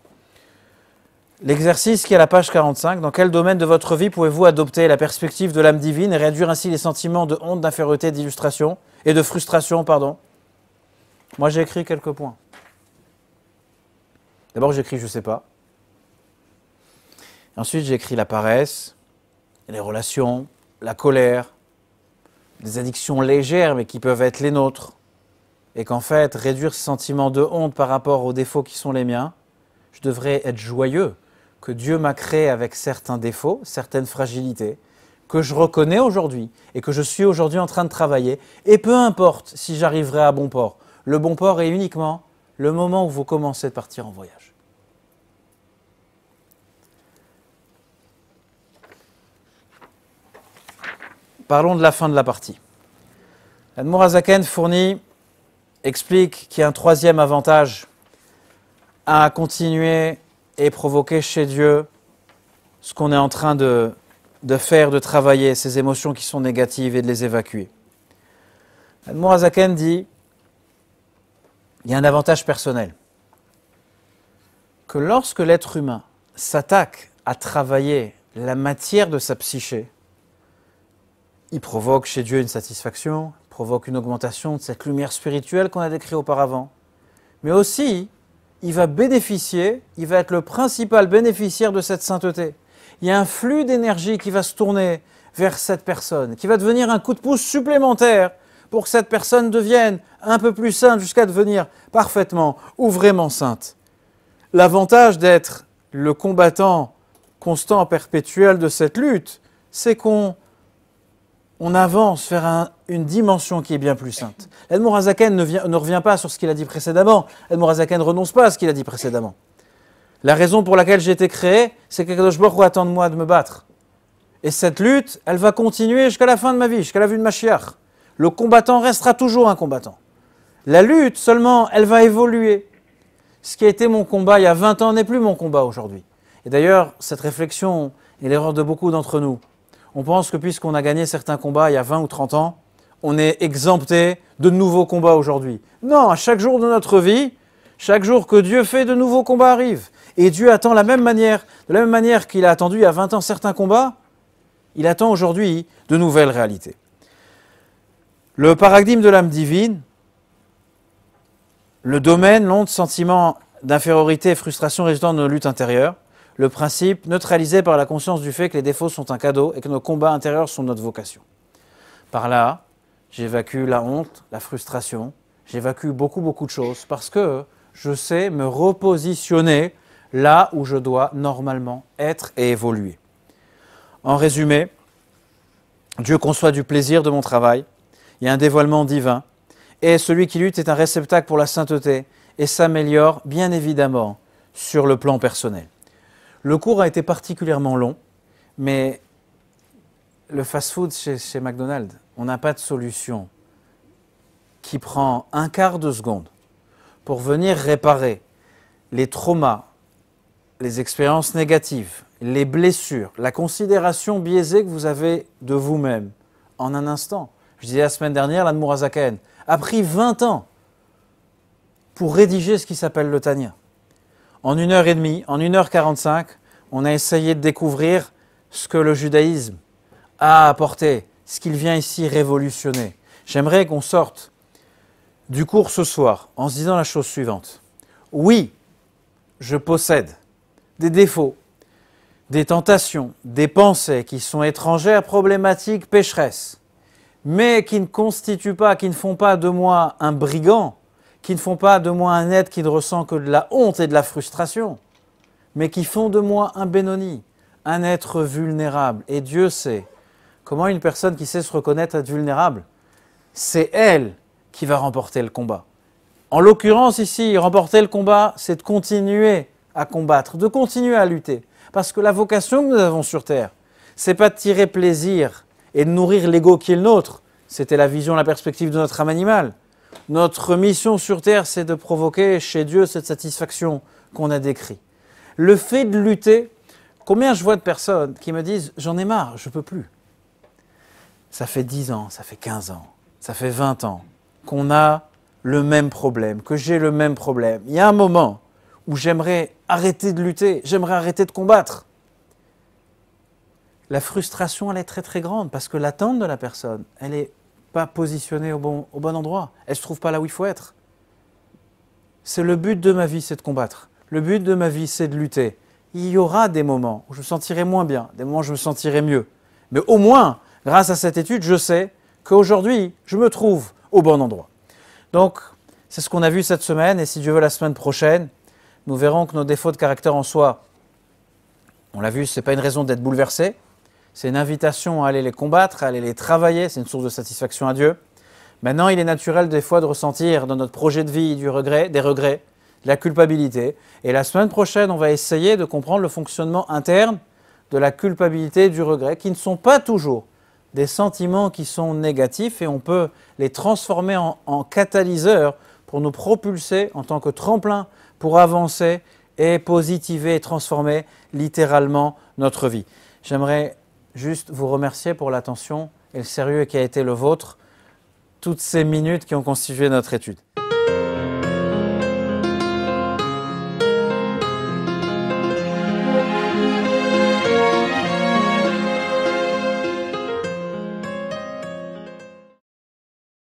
Speaker 1: L'exercice qui est à la page 45, dans quel domaine de votre vie pouvez-vous adopter la perspective de l'âme divine et réduire ainsi les sentiments de honte, d'infériorité, d'illustration et de frustration, pardon Moi j'ai écrit quelques points. D'abord j'écris je sais pas. Ensuite j'écris la paresse, les relations, la colère, des addictions légères, mais qui peuvent être les nôtres. Et qu'en fait, réduire ce sentiment de honte par rapport aux défauts qui sont les miens, je devrais être joyeux que Dieu m'a créé avec certains défauts, certaines fragilités, que je reconnais aujourd'hui et que je suis aujourd'hui en train de travailler. Et peu importe si j'arriverai à bon port, le bon port est uniquement le moment où vous commencez de partir en voyage. Parlons de la fin de la partie. L'Admorazaken fournit, explique qu'il y a un troisième avantage à continuer et provoquer chez Dieu ce qu'on est en train de, faire, de travailler, ces émotions qui sont négatives et de les évacuer. Admorazaken dit il y a un avantage personnel. Que lorsque l'être humain s'attaque à travailler la matière de sa psyché, il provoque chez Dieu une satisfaction, provoque une augmentation de cette lumière spirituelle qu'on a décrite auparavant. Mais aussi, il va bénéficier, il va être le principal bénéficiaire de cette sainteté. Il y a un flux d'énergie qui va se tourner vers cette personne, qui va devenir un coup de pouce supplémentaire pour que cette personne devienne un peu plus sainte jusqu'à devenir parfaitement ou vraiment sainte. L'avantage d'être le combattant constant, perpétuel de cette lutte, c'est qu'on on avance vers une dimension qui est bien plus sainte. Edmond Razaken ne, revient pas sur ce qu'il a dit précédemment. Edmond Razaken ne renonce pas à ce qu'il a dit précédemment. La raison pour laquelle j'ai été créé, c'est que Kadosh Baruch attend de moi de me battre. Et cette lutte, elle va continuer jusqu'à la fin de ma vie, jusqu'à la vue de Machiach. Le combattant restera toujours un combattant. La lutte, seulement, elle va évoluer. Ce qui a été mon combat il y a 20 ans n'est plus mon combat aujourd'hui. Et d'ailleurs, cette réflexion est l'erreur de beaucoup d'entre nous on pense que puisqu'on a gagné certains combats il y a 20 ou 30 ans, on est exempté de nouveaux combats aujourd'hui. Non, à chaque jour de notre vie, chaque jour que Dieu fait, de nouveaux combats arrivent. Et Dieu attend la même manière, de la même manière qu'il a attendu il y a 20 ans certains combats, il attend aujourd'hui de nouvelles réalités. Le paradigme de l'âme divine, le domaine, l'onde, sentiment d'infériorité et frustration résultant de nos luttes intérieures, le principe neutralisé par la conscience du fait que les défauts sont un cadeau et que nos combats intérieurs sont notre vocation. Par là, j'évacue la honte, la frustration, j'évacue beaucoup, beaucoup de choses parce que je sais me repositionner là où je dois normalement être et évoluer. En résumé, Dieu conçoit du plaisir de mon travail, il y a un dévoilement divin, et celui qui lutte est un réceptacle pour la sainteté et s'améliore bien évidemment sur le plan personnel. Le cours a été particulièrement long, mais le fast-food chez, McDonald's, on n'a pas de solution qui prend un quart de seconde pour venir réparer les traumas, les expériences négatives, les blessures, la considération biaisée que vous avez de vous-même en un instant. Je disais la semaine dernière, l'Anne Mourazakaen a pris 20 ans pour rédiger ce qui s'appelle le Tania. En une heure et demie, en une heure quarante-cinq, on a essayé de découvrir ce que le judaïsme a apporté, ce qu'il vient ici révolutionner. J'aimerais qu'on sorte du cours ce soir en se disant la chose suivante. Oui, je possède des défauts, des tentations, des pensées qui sont étrangères, problématiques, pécheresses, mais qui ne constituent pas, qui ne font pas de moi un brigand, qui ne font pas de moi un être qui ne ressent que de la honte et de la frustration, mais qui font de moi un Benoni, un être vulnérable. Et Dieu sait comment une personne qui sait se reconnaître être vulnérable, c'est elle qui va remporter le combat. En l'occurrence ici, remporter le combat, c'est de continuer à combattre, de continuer à lutter. Parce que la vocation que nous avons sur Terre, c'est pas de tirer plaisir et de nourrir l'ego qui est le nôtre. C'était la vision, la perspective de notre âme animale. Notre mission sur terre, c'est de provoquer chez Dieu cette satisfaction qu'on a décrite. Le fait de lutter, combien je vois de personnes qui me disent j'en ai marre, je ne peux plus. Ça fait 10 ans, ça fait 15 ans, ça fait 20 ans qu'on a le même problème, que j'ai le même problème. Il y a un moment où j'aimerais arrêter de lutter, j'aimerais arrêter de combattre. La frustration, elle est très très grande parce que l'attente de la personne, elle est pas positionnée au bon, au bon endroit. Elle ne se trouve pas là où il faut être. C'est le but de ma vie, c'est de combattre. Le but de ma vie, c'est de lutter. Il y aura des moments où je me sentirai moins bien, des moments où je me sentirai mieux. Mais au moins, grâce à cette étude, je sais qu'aujourd'hui, je me trouve au bon endroit. Donc, c'est ce qu'on a vu cette semaine, et si Dieu veut la semaine prochaine, nous verrons que nos défauts de caractère en soi, on l'a vu, ce n'est pas une raison d'être bouleversé, c'est une invitation à aller les combattre, à aller les travailler. C'est une source de satisfaction à Dieu. Maintenant, il est naturel des fois de ressentir dans notre projet de vie du regret, des regrets, de la culpabilité. Et la semaine prochaine, on va essayer de comprendre le fonctionnement interne de la culpabilité et du regret, qui ne sont pas toujours des sentiments qui sont négatifs et on peut les transformer en, en catalyseurs pour nous propulser en tant que tremplin pour avancer et positiver et transformer littéralement notre vie. J'aimerais juste vous remercier pour l'attention et le sérieux qui a été le vôtre toutes ces minutes qui ont constitué notre étude.